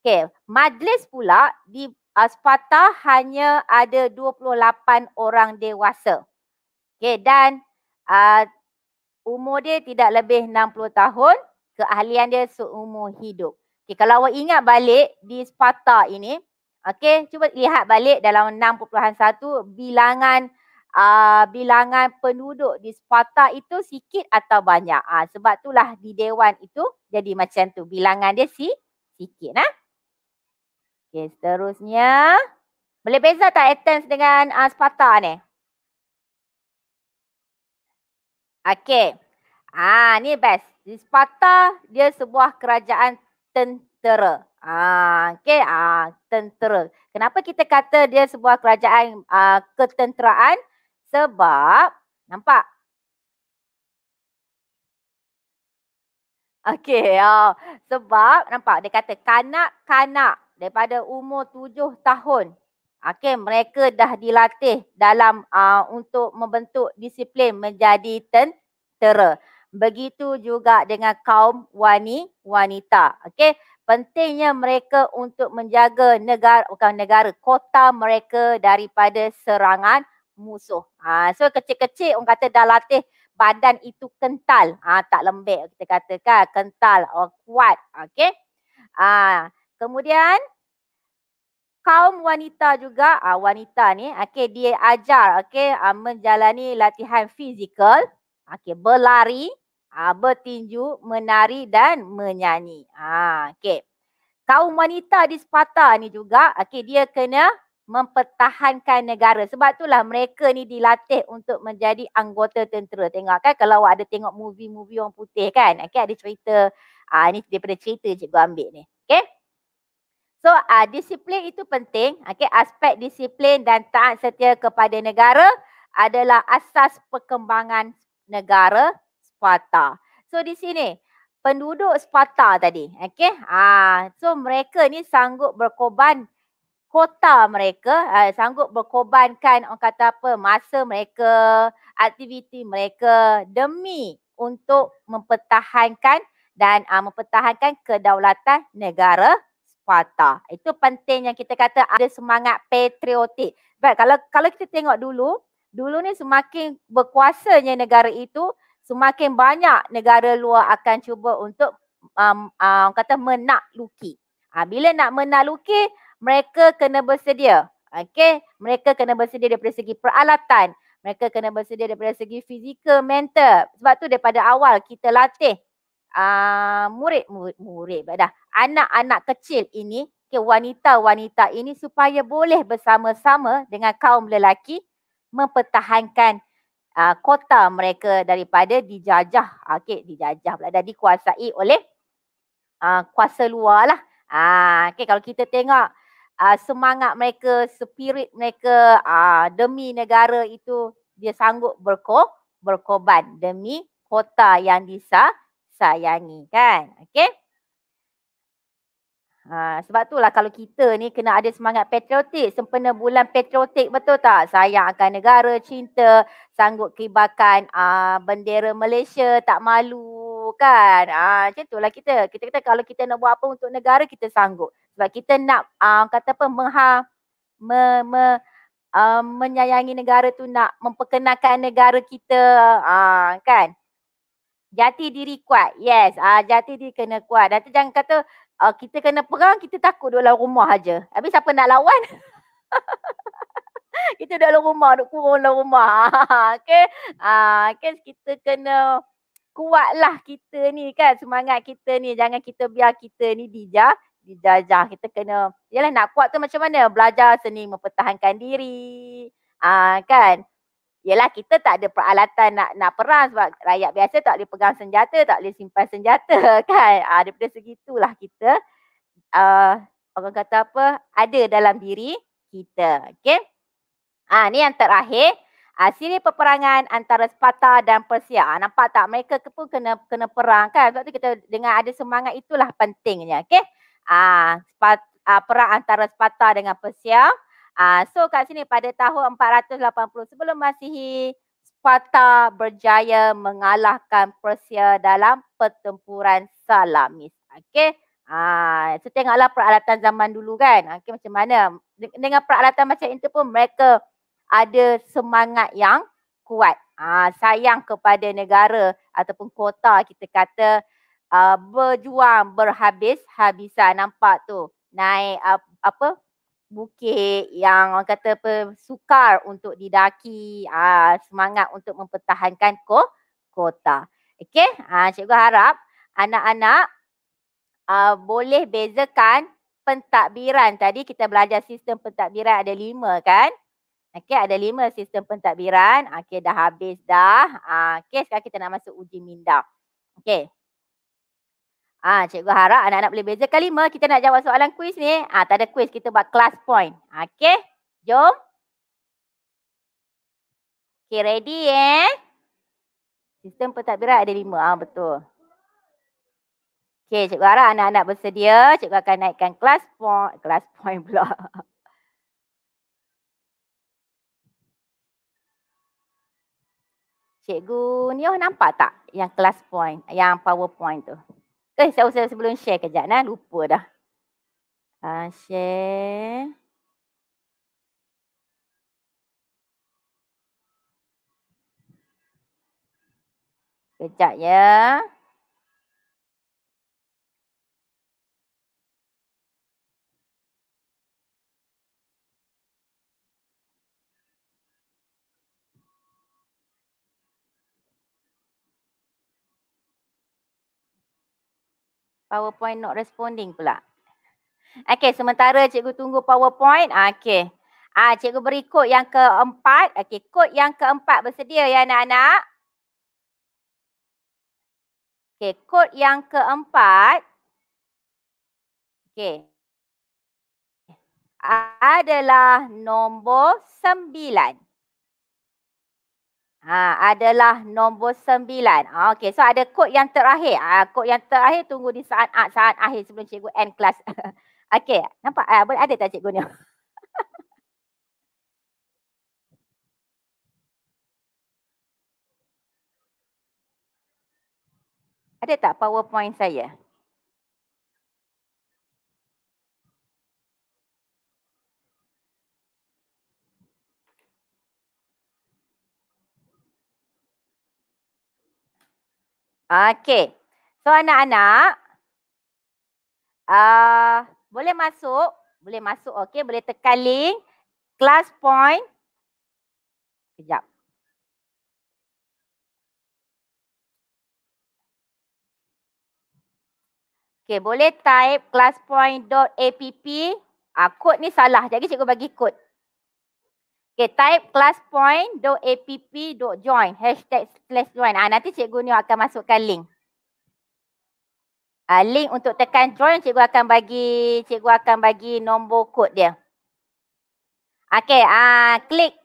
Okay, majlis pula di Asfata hanya ada 28 orang dewasa. Okey dan uh, umur dia tidak lebih 60 tahun, keahlian dia seumur hidup. Okey kalau awak ingat balik di Sparta ini, okey cuba lihat balik dalam 6.1 bilangan uh, bilangan penduduk di Sparta itu sikit atau banyak. Ah uh, sebab itulah di dewan itu jadi macam tu. Bilangan dia si sikit nah. Okey seterusnya boleh beza tak Athens dengan uh, Sparta ni? Okay. Ah, ha, ni best. Di Sparta dia sebuah kerajaan tentera. Ah, ha, okay. Ah, ha, tentera. Kenapa kita kata dia sebuah kerajaan uh, ketenteraan? Sebab nampak. Okay. Oh. Sebab nampak dia kata kanak-kanak daripada umur tujuh tahun Okey, mereka dah dilatih dalam uh, untuk membentuk disiplin menjadi tentera. Begitu juga dengan kaum wani, wanita. Okey, pentingnya mereka untuk menjaga negara, bukan negara, kota mereka daripada serangan musuh. Ha, so kecil-kecil orang kata dah latih badan itu kental, ha, tak lembek kita katakan, kental, oh, kuat. Okey, ha, kemudian kaum wanita juga uh, wanita ni okay dia ajar okay, uh, ah, menjalani latihan fizikal okay berlari uh, bertinju menari dan menyanyi ha uh, okey kaum wanita di Sparta ni juga okay dia kena mempertahankan negara. Sebab itulah mereka ni dilatih untuk menjadi anggota tentera. Tengok kan kalau awak ada tengok movie-movie orang putih kan. Okay, ada cerita, aa, ni daripada cerita cikgu ambil ni. So uh, disiplin itu penting. Okay, aspek disiplin dan taat setia kepada negara adalah asas perkembangan negara Sparta. So di sini penduduk Sparta tadi. Okay, ah uh, so mereka ni sanggup berkorban kota mereka, uh, sanggup berkorbankan orang kata apa masa mereka, aktiviti mereka demi untuk mempertahankan dan uh, mempertahankan kedaulatan negara patah. Itu penting yang kita kata ada semangat patriotik. Baik kalau kalau kita tengok dulu, dulu ni semakin berkuasanya negara itu, semakin banyak negara luar akan cuba untuk um, um, kata menakluki. Ha, bila nak menakluki, mereka kena bersedia. Okay, mereka kena bersedia daripada segi peralatan. Mereka kena bersedia daripada segi fizikal, mental. Sebab tu daripada awal kita latih murid-murid ah, uh, dah anak-anak kecil ini ke wanita-wanita ini supaya boleh bersama-sama dengan kaum lelaki mempertahankan uh, kota mereka daripada dijajah ah, okey dijajah pula dah dikuasai oleh uh, kuasa luar lah uh, okey kalau kita tengok uh, semangat mereka spirit mereka uh, demi negara itu dia sanggup berko berkorban demi kota yang disah sayangi kan. Okay. Ha, sebab lah kalau kita ni kena ada semangat patriotik, sempena bulan patriotik betul tak? Sayang akan negara, cinta, sanggup kibarkan aa, ah, bendera Malaysia, tak malu kan? Ha, macam itulah kita. Kita kata kalau kita nak buat apa untuk negara, kita sanggup. Sebab kita nak aa, ah, kata apa, meha, me, me, aa, menyayangi negara tu, nak memperkenalkan negara kita aa, kan? jati diri kuat. Yes, ah jati diri kena kuat. Dan jangan kata uh, kita kena perang, kita takut dalam rumah aja. Habis siapa nak lawan? kita dalam rumah, duduk kurung dalam rumah. okay. Ah, okay, kita kena kuatlah kita ni kan, semangat kita ni. Jangan kita biar kita ni dijah dijajah. Kita kena, yalah nak kuat tu macam mana? Belajar seni mempertahankan diri. Ah, kan? Yelah kita tak ada peralatan nak nak perang sebab rakyat biasa tak boleh pegang senjata, tak boleh simpan senjata kan. Ha, daripada segitulah kita uh, orang kata apa ada dalam diri kita. Okay. Ha, ah, ni yang terakhir. Ha, siri peperangan antara Sparta dan Persia. Ha, nampak tak mereka pun kena kena perang kan. Sebab tu kita dengan ada semangat itulah pentingnya. Okay. Ha, Sparta, ha, perang antara Sparta dengan Persia. Uh, so kat sini pada tahun 480 sebelum Masihi, Sparta berjaya mengalahkan Persia dalam pertempuran Salamis. Okay, Uh, ah, so tengoklah peralatan zaman dulu kan. Ah, okay, macam mana. Dengan peralatan macam itu pun mereka ada semangat yang kuat. Uh, sayang kepada negara ataupun kota kita kata uh, berjuang berhabis-habisan nampak tu. Naik uh, apa bukit yang orang kata apa sukar untuk didaki aa, ah, semangat untuk mempertahankan ko kota. Okey, ah cikgu harap anak-anak ah, boleh bezakan pentadbiran. Tadi kita belajar sistem pentadbiran ada lima kan? Okey, ada lima sistem pentadbiran. Okey, dah habis dah. Ah, Okey, sekarang kita nak masuk uji minda. Okey. Ha, cikgu harap anak-anak boleh beza kalima. Kita nak jawab soalan kuis ni. Ha, tak ada kuis. Kita buat class point. Okay. Jom. Okay, ready eh. Sistem pentadbiran ada lima. Ha, betul. Okay, cikgu harap anak-anak bersedia. Cikgu akan naikkan class point. Class point pula. Cikgu ni Nioh nampak tak yang class point, yang power point tu? Eh, saya usah sebelum share kejap nah, lupa dah. Ha, share. Kejap ya. Yeah. PowerPoint not responding pula. Okay, sementara cikgu tunggu PowerPoint. Ah, okay. Ah, cikgu berikut yang keempat. Okay, kod yang keempat bersedia ya anak-anak. Okay, kod yang keempat. Okay. Adalah nombor sembilan. Ha, adalah nombor sembilan. Ha, okay, so ada kod yang terakhir. Ha, kod yang terakhir tunggu di saat saat akhir sebelum cikgu end kelas. okay, nampak? Ha, boleh ada tak cikgu ni? ada tak powerpoint saya? Okey. So anak-anak uh, boleh masuk, boleh masuk okey, boleh tekan link class point. Kejap. Okey, boleh type classpoint.app. Ah, kod ni salah. Jadi cikgu bagi kod. Okay, type join Hashtag slash join. Ah, nanti cikgu ni akan masukkan link. Ah, link untuk tekan join, cikgu akan bagi, cikgu akan bagi nombor kod dia. Okay, ah, klik.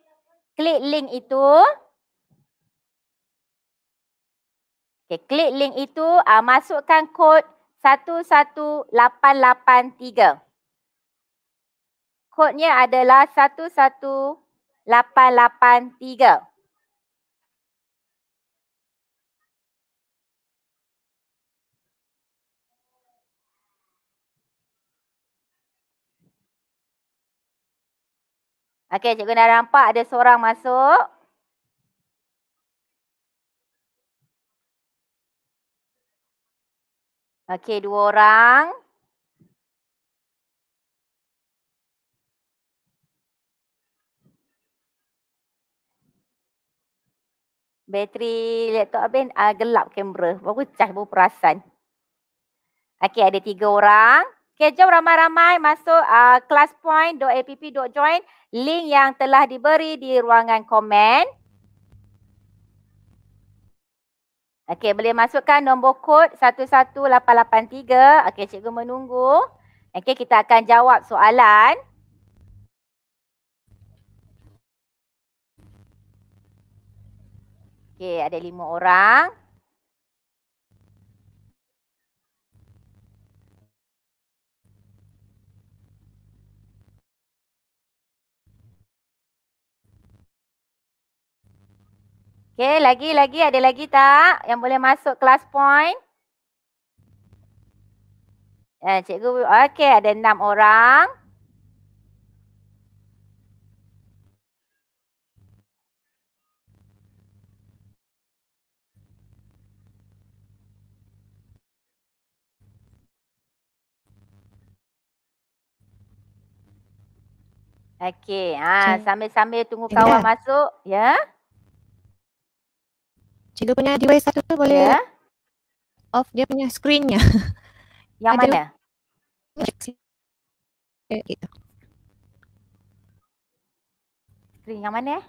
Klik link itu. Okay, klik link itu, ah, masukkan kod 11883. Kodnya adalah 11883. 883. Okey, cikgu dah nampak ada seorang masuk. Okey, dua orang. bateri laptop Abin uh, ah, gelap kamera. Baru cas baru perasan. Okey ada tiga orang. Okey jom ramai-ramai masuk uh, ah, classpoint.app.join link yang telah diberi di ruangan komen. Okey boleh masukkan nombor kod 11883. Okey cikgu menunggu. Okey kita akan jawab soalan. Okey, ada lima orang. Okey, lagi-lagi ada lagi tak yang boleh masuk kelas point? Ya, cikgu, okey ada enam orang. Okey, ha, sambil-sambil tunggu Cikgu kawan dah. masuk, ya. Cikgu punya device satu tu boleh ya? off dia punya screennya. Yang Ada mana? Gitu. Screen yang mana?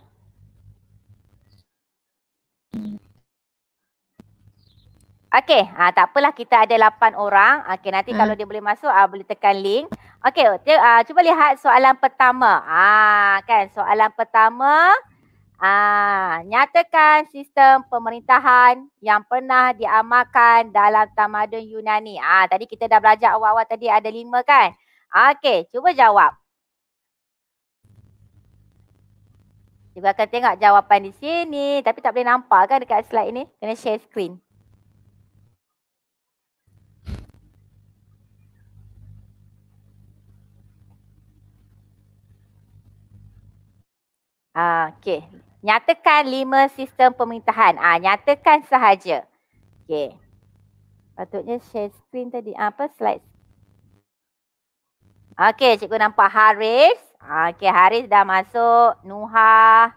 Okey, ha, tak apalah kita ada lapan orang. Okey, nanti ha. kalau dia boleh masuk, ha, boleh tekan link. Okey, okay, uh, ah, cuba lihat soalan pertama. Ah, kan soalan pertama. Ah, nyatakan sistem pemerintahan yang pernah diamalkan dalam tamadun Yunani. Ah, tadi kita dah belajar awal-awal tadi ada lima kan? Okey, cuba jawab. Cuba akan tengok jawapan di sini. Tapi tak boleh nampak kan dekat slide ini? Kena share screen. Ah, okay. Nyatakan lima sistem pemerintahan. Ah, nyatakan sahaja. Okay. Patutnya share screen tadi. Ah, apa slide? Okay, cikgu nampak Haris. Ah, okay, Haris dah masuk. Nuha.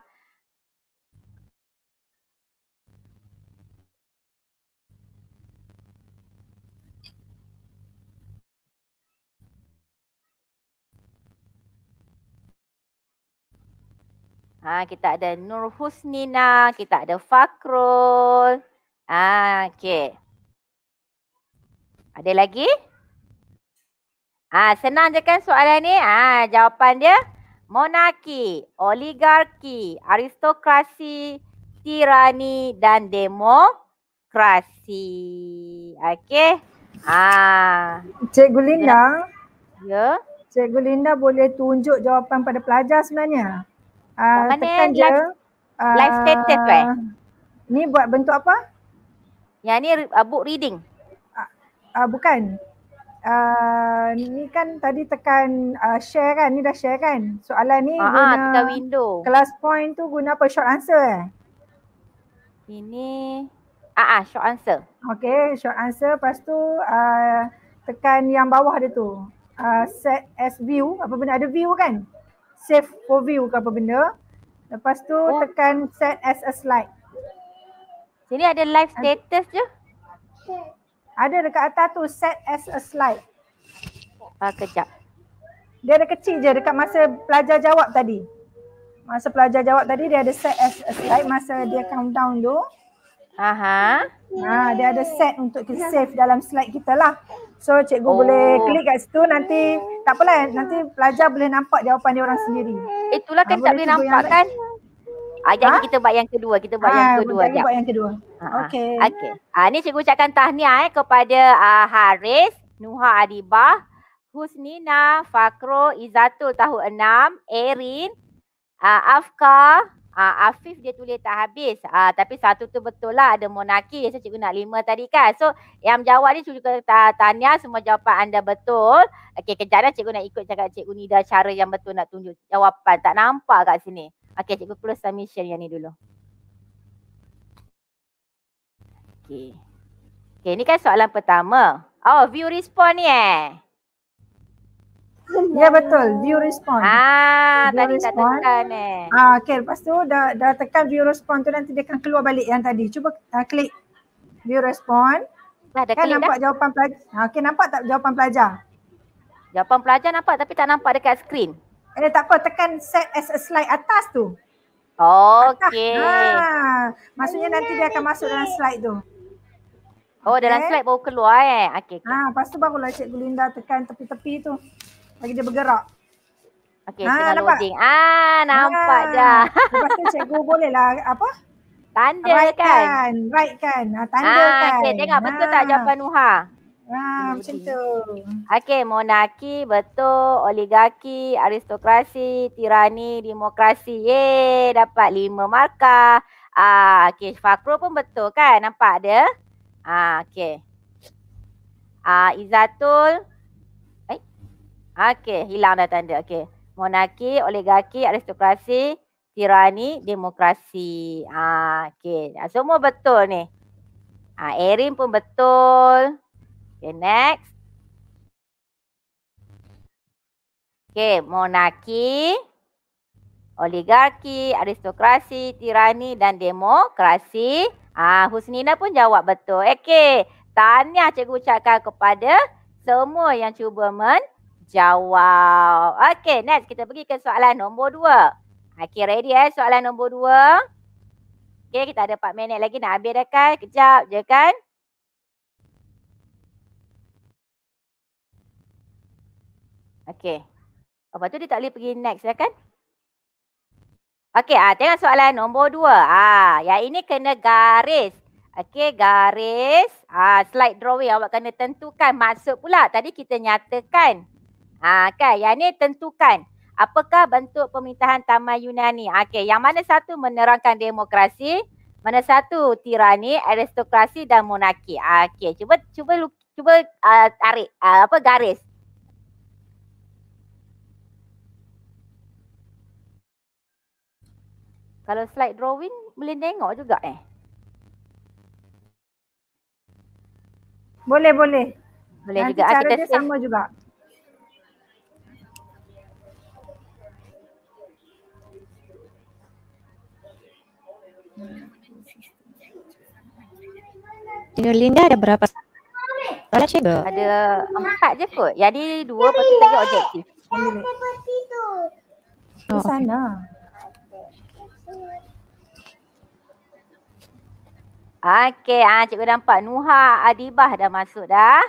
Ha, kita ada Nur Husnina, kita ada Fakrul. Ha, okay. Ada lagi? Ha, senang je kan soalan ni? Ha, jawapan dia, monarki, oligarki, aristokrasi, tirani dan demokrasi. Okay. Ha. Cikgu Gulinda. Ya? Cikgu Gulinda boleh tunjuk jawapan pada pelajar sebenarnya? Ah, mana tekan je. Live, uh, ah, live status tu eh? Ni buat bentuk apa? Yang ni uh, book reading. Uh, uh, bukan. Uh, ni kan tadi tekan uh, share kan? Ni dah share kan? Soalan ni uh-huh, guna. window. Class point tu guna apa? Short answer eh? Ini. Ah, uh-huh, short answer. Okay, short answer. Lepas tu uh, tekan yang bawah dia tu. Uh, set as view. Apa benda ada view kan? save for view ke apa benda. Lepas tu oh. tekan set as a slide. Jadi ada live status je. Ada dekat atas tu set as a slide. Ah uh, kejap. Dia ada kecil je dekat masa pelajar jawab tadi. Masa pelajar jawab tadi dia ada set as a slide masa dia countdown tu. Aha. Ha dia ada set untuk kita save dalam slide kita lah. So cikgu oh. boleh klik kat situ nanti tak apalah nanti pelajar boleh nampak jawapan dia orang sendiri. Itulah kan ah, tak boleh nampak yang... kan? Ah, jadi ha? kita buat yang kedua. Kita buat ha, yang kedua. Kita buat yang kedua. Ah, Okey. Okey. Ah ni cikgu ucapkan tahniah eh kepada uh, Haris, Nuha Adibah, Husnina, Fakro, Izatul tahun 6, Erin, uh, Afka, Ah uh, Afif dia tulis tak habis. Ah uh, tapi satu tu betul lah ada monarki saya cikgu nak lima tadi kan. So yang jawab ni cikgu kata tanya semua jawapan anda betul. Okey kejap dah cikgu nak ikut cakap cikgu ni dah cara yang betul nak tunjuk jawapan. Tak nampak kat sini. Okey cikgu close submission yang ni dulu. Okey. Okey ni kan soalan pertama. Oh view respond ni eh. Ya yeah, betul, view respond. Ah, view tadi respond. tak tekan eh. Ah, okay, lepas tu dah, dah tekan view respond tu nanti dia akan keluar balik yang tadi. Cuba uh, klik view respond. Dah, dah kan nampak dah. jawapan pelajar. Ah, okay, nampak tak jawapan pelajar? Jawapan pelajar nampak tapi tak nampak dekat skrin. Eh, tak apa, tekan set as a slide atas tu. Okay. Atas. Ah, maksudnya nanti dia akan masuk dalam slide tu. Oh, dalam okay. slide baru keluar eh. Okay, okay. Ah, lepas tu barulah Cikgu Linda tekan tepi-tepi tu lagi dia bergerak. Okey, ha, tengah nampak. loading. Ah, nampak ha. dah. Lepas tu cikgu boleh lah apa? Tanda right kan? kan. Right kan. Ha, tanda ha, kan. Ah, okey, tengok betul ha. tak jawapan Nuha? Ah, ha, macam tu. Okey, monarki betul, oligarki, aristokrasi, tirani, demokrasi. Ye, dapat lima markah. Ah, okey, Fakro pun betul kan? Nampak dia? Ah, okey. Ah, Izatul, Okey, hilang dah tanda. Okey. Monarki, oligarki, aristokrasi, tirani, demokrasi. Ah, okey. Ah, semua betul ni. Ah, Erin pun betul. Okay, next. Okay, monarki, oligarki, aristokrasi, tirani dan demokrasi. Ah, Husnina pun jawab betul. Okay, tahniah cikgu ucapkan kepada semua yang cuba men- jawab. Okey, next kita pergi ke soalan nombor dua. Okey, ha, ready eh soalan nombor dua. Okey, kita ada empat minit lagi nak habis dah kan? Kejap je kan? Okey. Lepas tu dia tak boleh pergi next dah ya, kan? Okey, ah, tengok soalan nombor dua. Ah, yang ini kena garis. Okey, garis. Ah, slide drawing awak kena tentukan. Masuk pula tadi kita nyatakan Ha, kan? Yang ni tentukan. Apakah bentuk pemerintahan Taman Yunani? Okey, yang mana satu menerangkan demokrasi, mana satu tirani, aristokrasi dan monarki. Okey, cuba cuba cuba uh, tarik uh, apa garis. Kalau slide drawing boleh tengok juga eh. Boleh, boleh. Boleh Nanti juga. Ah, cara kita dia sama juga. Cikgu Linda ada berapa soalan cikgu? Ada empat je kot. Jadi dua pasal tiga objektif. Yang seperti tu. Di oh, sana. Okay. Okey, ah, cikgu nampak Nuha Adibah dah masuk dah.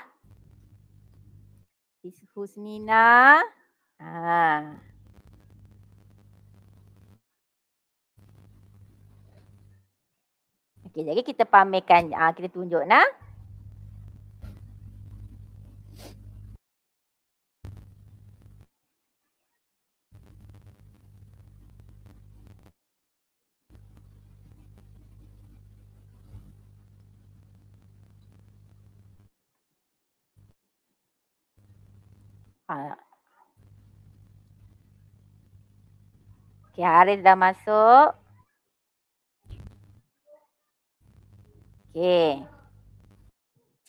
Husnina. Ah. Okey, jadi kita pamerkan uh, kita tunjuk nah. Ah. Okay, hari dah masuk. Okey.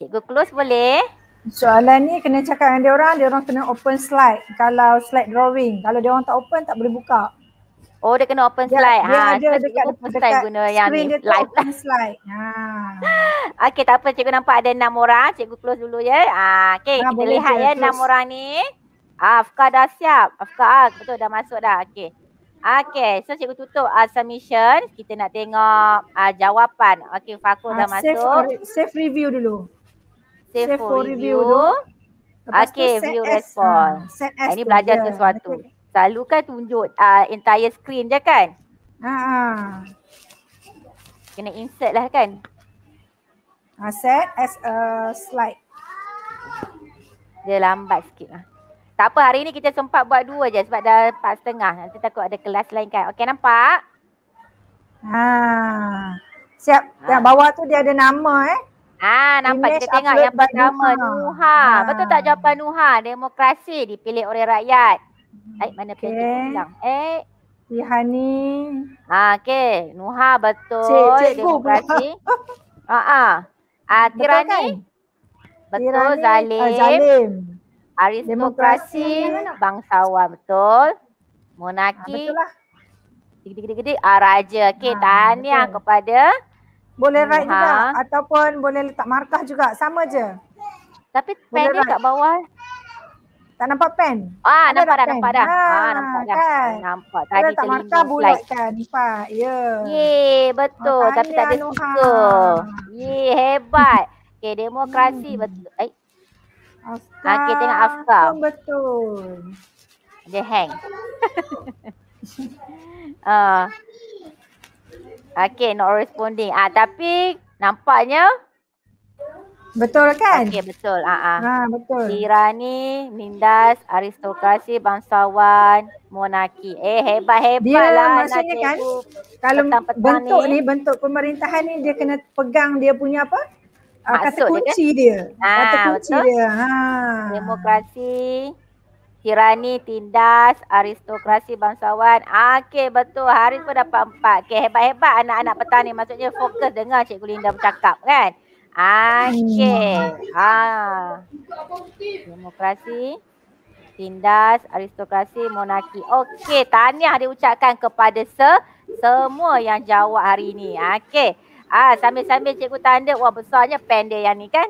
Cikgu close boleh? Soalan ni kena cakap dengan dia orang, dia orang kena open slide kalau slide drawing. Kalau dia orang tak open tak boleh buka. Oh dia kena open slide. Dia, ha. dia ada dekat, dekat, open slide guna yang ni live lah. slide. Ha. Okey tak apa cikgu nampak ada enam orang. Cikgu close dulu ya. Ha. Okey ha, kita lihat ya enam orang ni. Ah, Afka dah siap. Afka ah, betul dah masuk dah. Okey. Okay, so cikgu tutup uh, submission. Kita nak tengok uh, jawapan. Okay, Fakul uh, dah ah, save masuk. For, save review dulu. Save, save for review. review. Lepas okay, view response. Uh, set ah, ah, Ini belajar here. sesuatu. Okay. Selalu kan tunjuk uh, entire screen je kan? Haa. Uh. Kena insert lah kan? Uh, set as a slide. Dia lambat sikit lah. Tak apa hari ni kita sempat buat dua je sebab dah empat setengah. Nanti takut ada kelas lain kan. Okey nampak? Ha. Siap. Ha. Yang bawah tu dia ada nama eh. Ah nampak Image kita tengok yang pertama Nuha. Ha. Betul tak jawapan Nuha? Demokrasi dipilih oleh rakyat. Eh mana okay. pilih hilang? Eh Rihani. Ha okey. Nuha betul. Cik, cikgu demokrasi. Ha, ha ah. Ah Tirani. Betul, kan? betul ah, Zalim. Uh, zalim aristokrasi demokrasi bangsawan betul monarki gede gede gede ah, raja okey ha, ah, tahniah betul. kepada boleh write ha. juga ataupun boleh letak markah juga sama je tapi pen dia kat bawah tak nampak pen ah boleh nampak dah nampak dah ha, ah nampak dah kan? ah, nampak tadi boleh letak markah bulat kan nampak ya yeah. ye betul ah, tapi tak ada suka ye hebat Okay, demokrasi hmm. betul. Eh, Afkam. Okay, ah, tengok Afkam. Oh, betul. Dia hang. uh. Ah. Okay, not responding. Ah, tapi nampaknya Betul kan? Okey betul. Ah ah. Ha betul. Tirani, Mindas, Aristokrasi, Bangsawan, Monarki. Eh hebat hebat dia lah. maksudnya kan kalau bentuk ni. ni bentuk pemerintahan ni dia kena pegang dia punya apa? Ah, Maksud kata kunci dia. Kan? Ah, dia. Ha, kata kunci betul? dia. Ha. Ah. Demokrasi, tirani, tindas, aristokrasi bangsawan. Okey betul. Hari pun dapat empat. Okey hebat-hebat anak-anak petang ni. Maksudnya fokus dengar Cikgu Linda bercakap kan. Okey. Ha. Hmm. Demokrasi, tindas, aristokrasi, monarki. Okey, tahniah diucapkan kepada se semua yang jawab hari ini. Okey. Ah, sambil-sambil cikgu tanda, wah besarnya pen dia yang ni kan.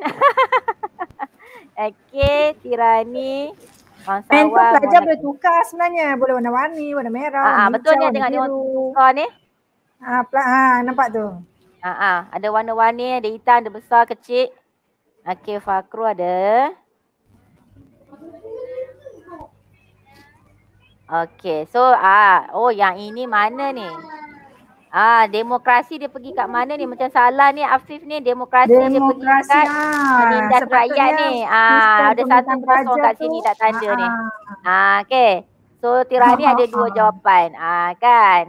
Okey, tirani. Bangsawan, pen tu pelajar boleh tukar sebenarnya. Boleh warna-warni, warna merah, ah, ah warna Betul ni dengan dia tukar ni. Ah, pl- ah, nampak tu. Ah, ah, ada warna-warni, ada hitam, ada besar, kecil. Okey, Fakru ada. Okey, so ah, oh yang ini mana ni? Ah, ha, demokrasi dia pergi kat mana ni? Macam salah ni Afif ni demokrasi, demokrasi dia pergi kat Kalimantan ha. rakyat ni. Ah, ha, ada satu kosong kat sini tak tanda ha. ni. Ah, ha, okey. So tirani ha. ada dua ha, ha, ha. jawapan. Ah, ha, kan?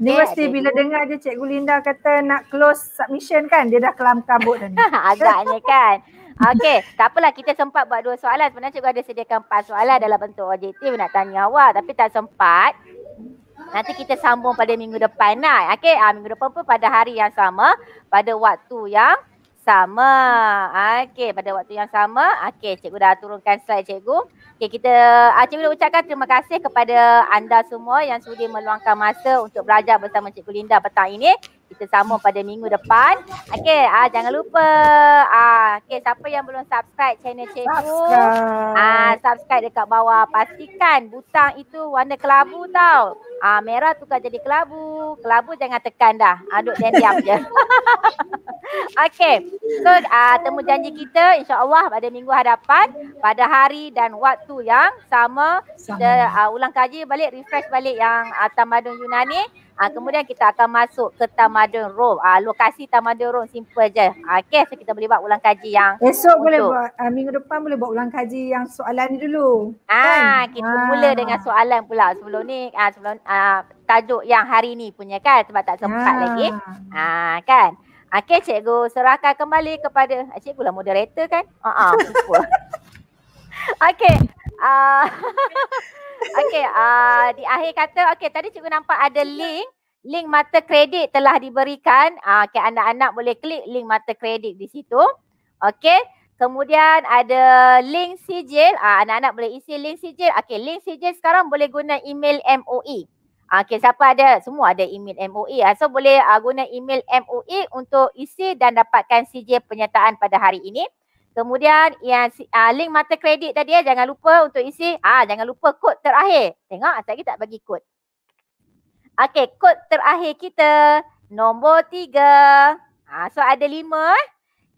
Ni okay, mesti bila dia. dengar je Cikgu Linda kata nak close submission kan dia dah kelam kabut dah ni. Agaknya kan. Okay, tak apalah kita sempat buat dua soalan. Sebenarnya cikgu ada sediakan empat soalan dalam bentuk objektif nak tanya awak tapi tak sempat. Nanti kita sambung pada minggu depan lah. Okay. Ha, ah, minggu depan pun pada hari yang sama. Pada waktu yang sama. Ah, okay. Pada waktu yang sama. Okay. Cikgu dah turunkan slide cikgu. Okay. Kita, ah, cikgu dah ucapkan terima kasih kepada anda semua yang sudah meluangkan masa untuk belajar bersama cikgu Linda petang ini kita sambung pada minggu depan. Okey, ah jangan lupa. Ah okey siapa yang belum subscribe channel Cikgu? Subscribe. Ah subscribe dekat bawah. Pastikan butang itu warna kelabu tau. Ah merah tukar jadi kelabu. Kelabu jangan tekan dah. Aduk ah, dan diam je. okey. So ah temu janji kita insya-Allah pada minggu hadapan pada hari dan waktu yang sama. sama. Kita uh, ulang kaji balik, refresh balik yang uh, Tamadun Yunani. Ha, kemudian kita akan masuk ke Tamadun Room. Ha, ah, lokasi Tamadun Room simple je. Ha, okay, so kita boleh buat ulang kaji yang Esok untuk. boleh buat, uh, minggu depan boleh buat ulang kaji yang soalan ni dulu. Ah, kan? kita ha. mula dengan soalan pula sebelum ni, uh, sebelum uh, tajuk yang hari ni punya kan sebab tak sempat ha. lagi. Ha, kan? Okay, cikgu serahkan kembali kepada, cikgu lah moderator kan? Ha, uh-uh, ha, Okay. Uh, Okey, uh, di akhir kata, okey tadi cikgu nampak ada link link mata kredit telah diberikan. Uh, okey, anak-anak boleh klik link mata kredit di situ. Okey, kemudian ada link sijil. Uh, anak-anak boleh isi link sijil. Okey, link sijil sekarang boleh guna email MOE. Uh, okey, siapa ada? Semua ada email MOE. Uh, so, boleh uh, guna email MOE untuk isi dan dapatkan sijil penyertaan pada hari ini. Kemudian yang uh, link mata kredit tadi ya, jangan lupa untuk isi. Ah, uh, jangan lupa kod terakhir. Tengok, saya tak bagi kod. Okey, kod terakhir kita nombor tiga. Ah, uh, so ada lima.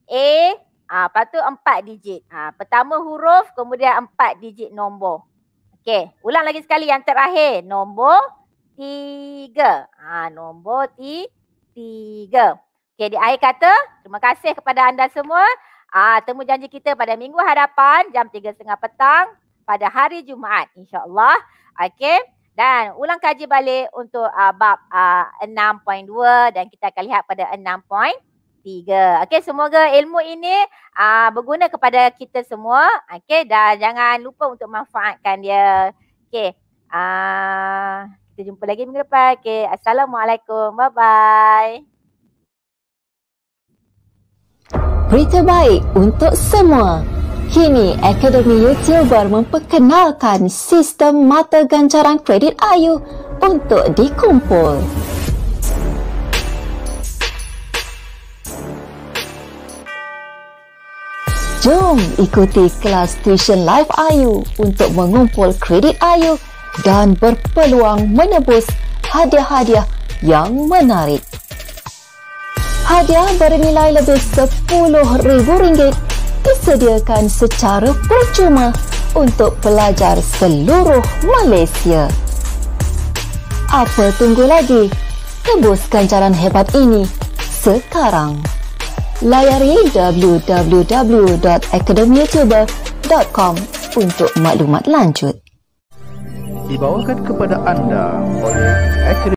Eh. A, ah, uh, patu empat digit. Ah, uh, pertama huruf, kemudian empat digit nombor. Okey, ulang lagi sekali yang terakhir nombor tiga. Ah, uh, nombor ti tiga. Okey, di akhir kata, terima kasih kepada anda semua. Ah, temu janji kita pada minggu hadapan jam 3.30 petang pada hari Jumaat insyaAllah. Okay. Dan ulang kaji balik untuk uh, bab uh, ah, 6.2 dan kita akan lihat pada Tiga. Okay, semoga ilmu ini uh, berguna kepada kita semua. Okay, dan jangan lupa untuk manfaatkan dia. Okay, uh, kita jumpa lagi minggu depan. Okay, Assalamualaikum. Bye-bye. berita baik untuk semua. Kini, Akademi YouTuber memperkenalkan sistem mata ganjaran kredit Ayu untuk dikumpul. Jom ikuti kelas tuition live Ayu untuk mengumpul kredit Ayu dan berpeluang menebus hadiah-hadiah yang menarik. Hadiah bernilai lebih rm ringgit disediakan secara percuma untuk pelajar seluruh Malaysia. Apa tunggu lagi? Tebuskan jalan hebat ini sekarang. Layari www.academyoutuber.com untuk maklumat lanjut. Dibawakan kepada anda oleh Academy.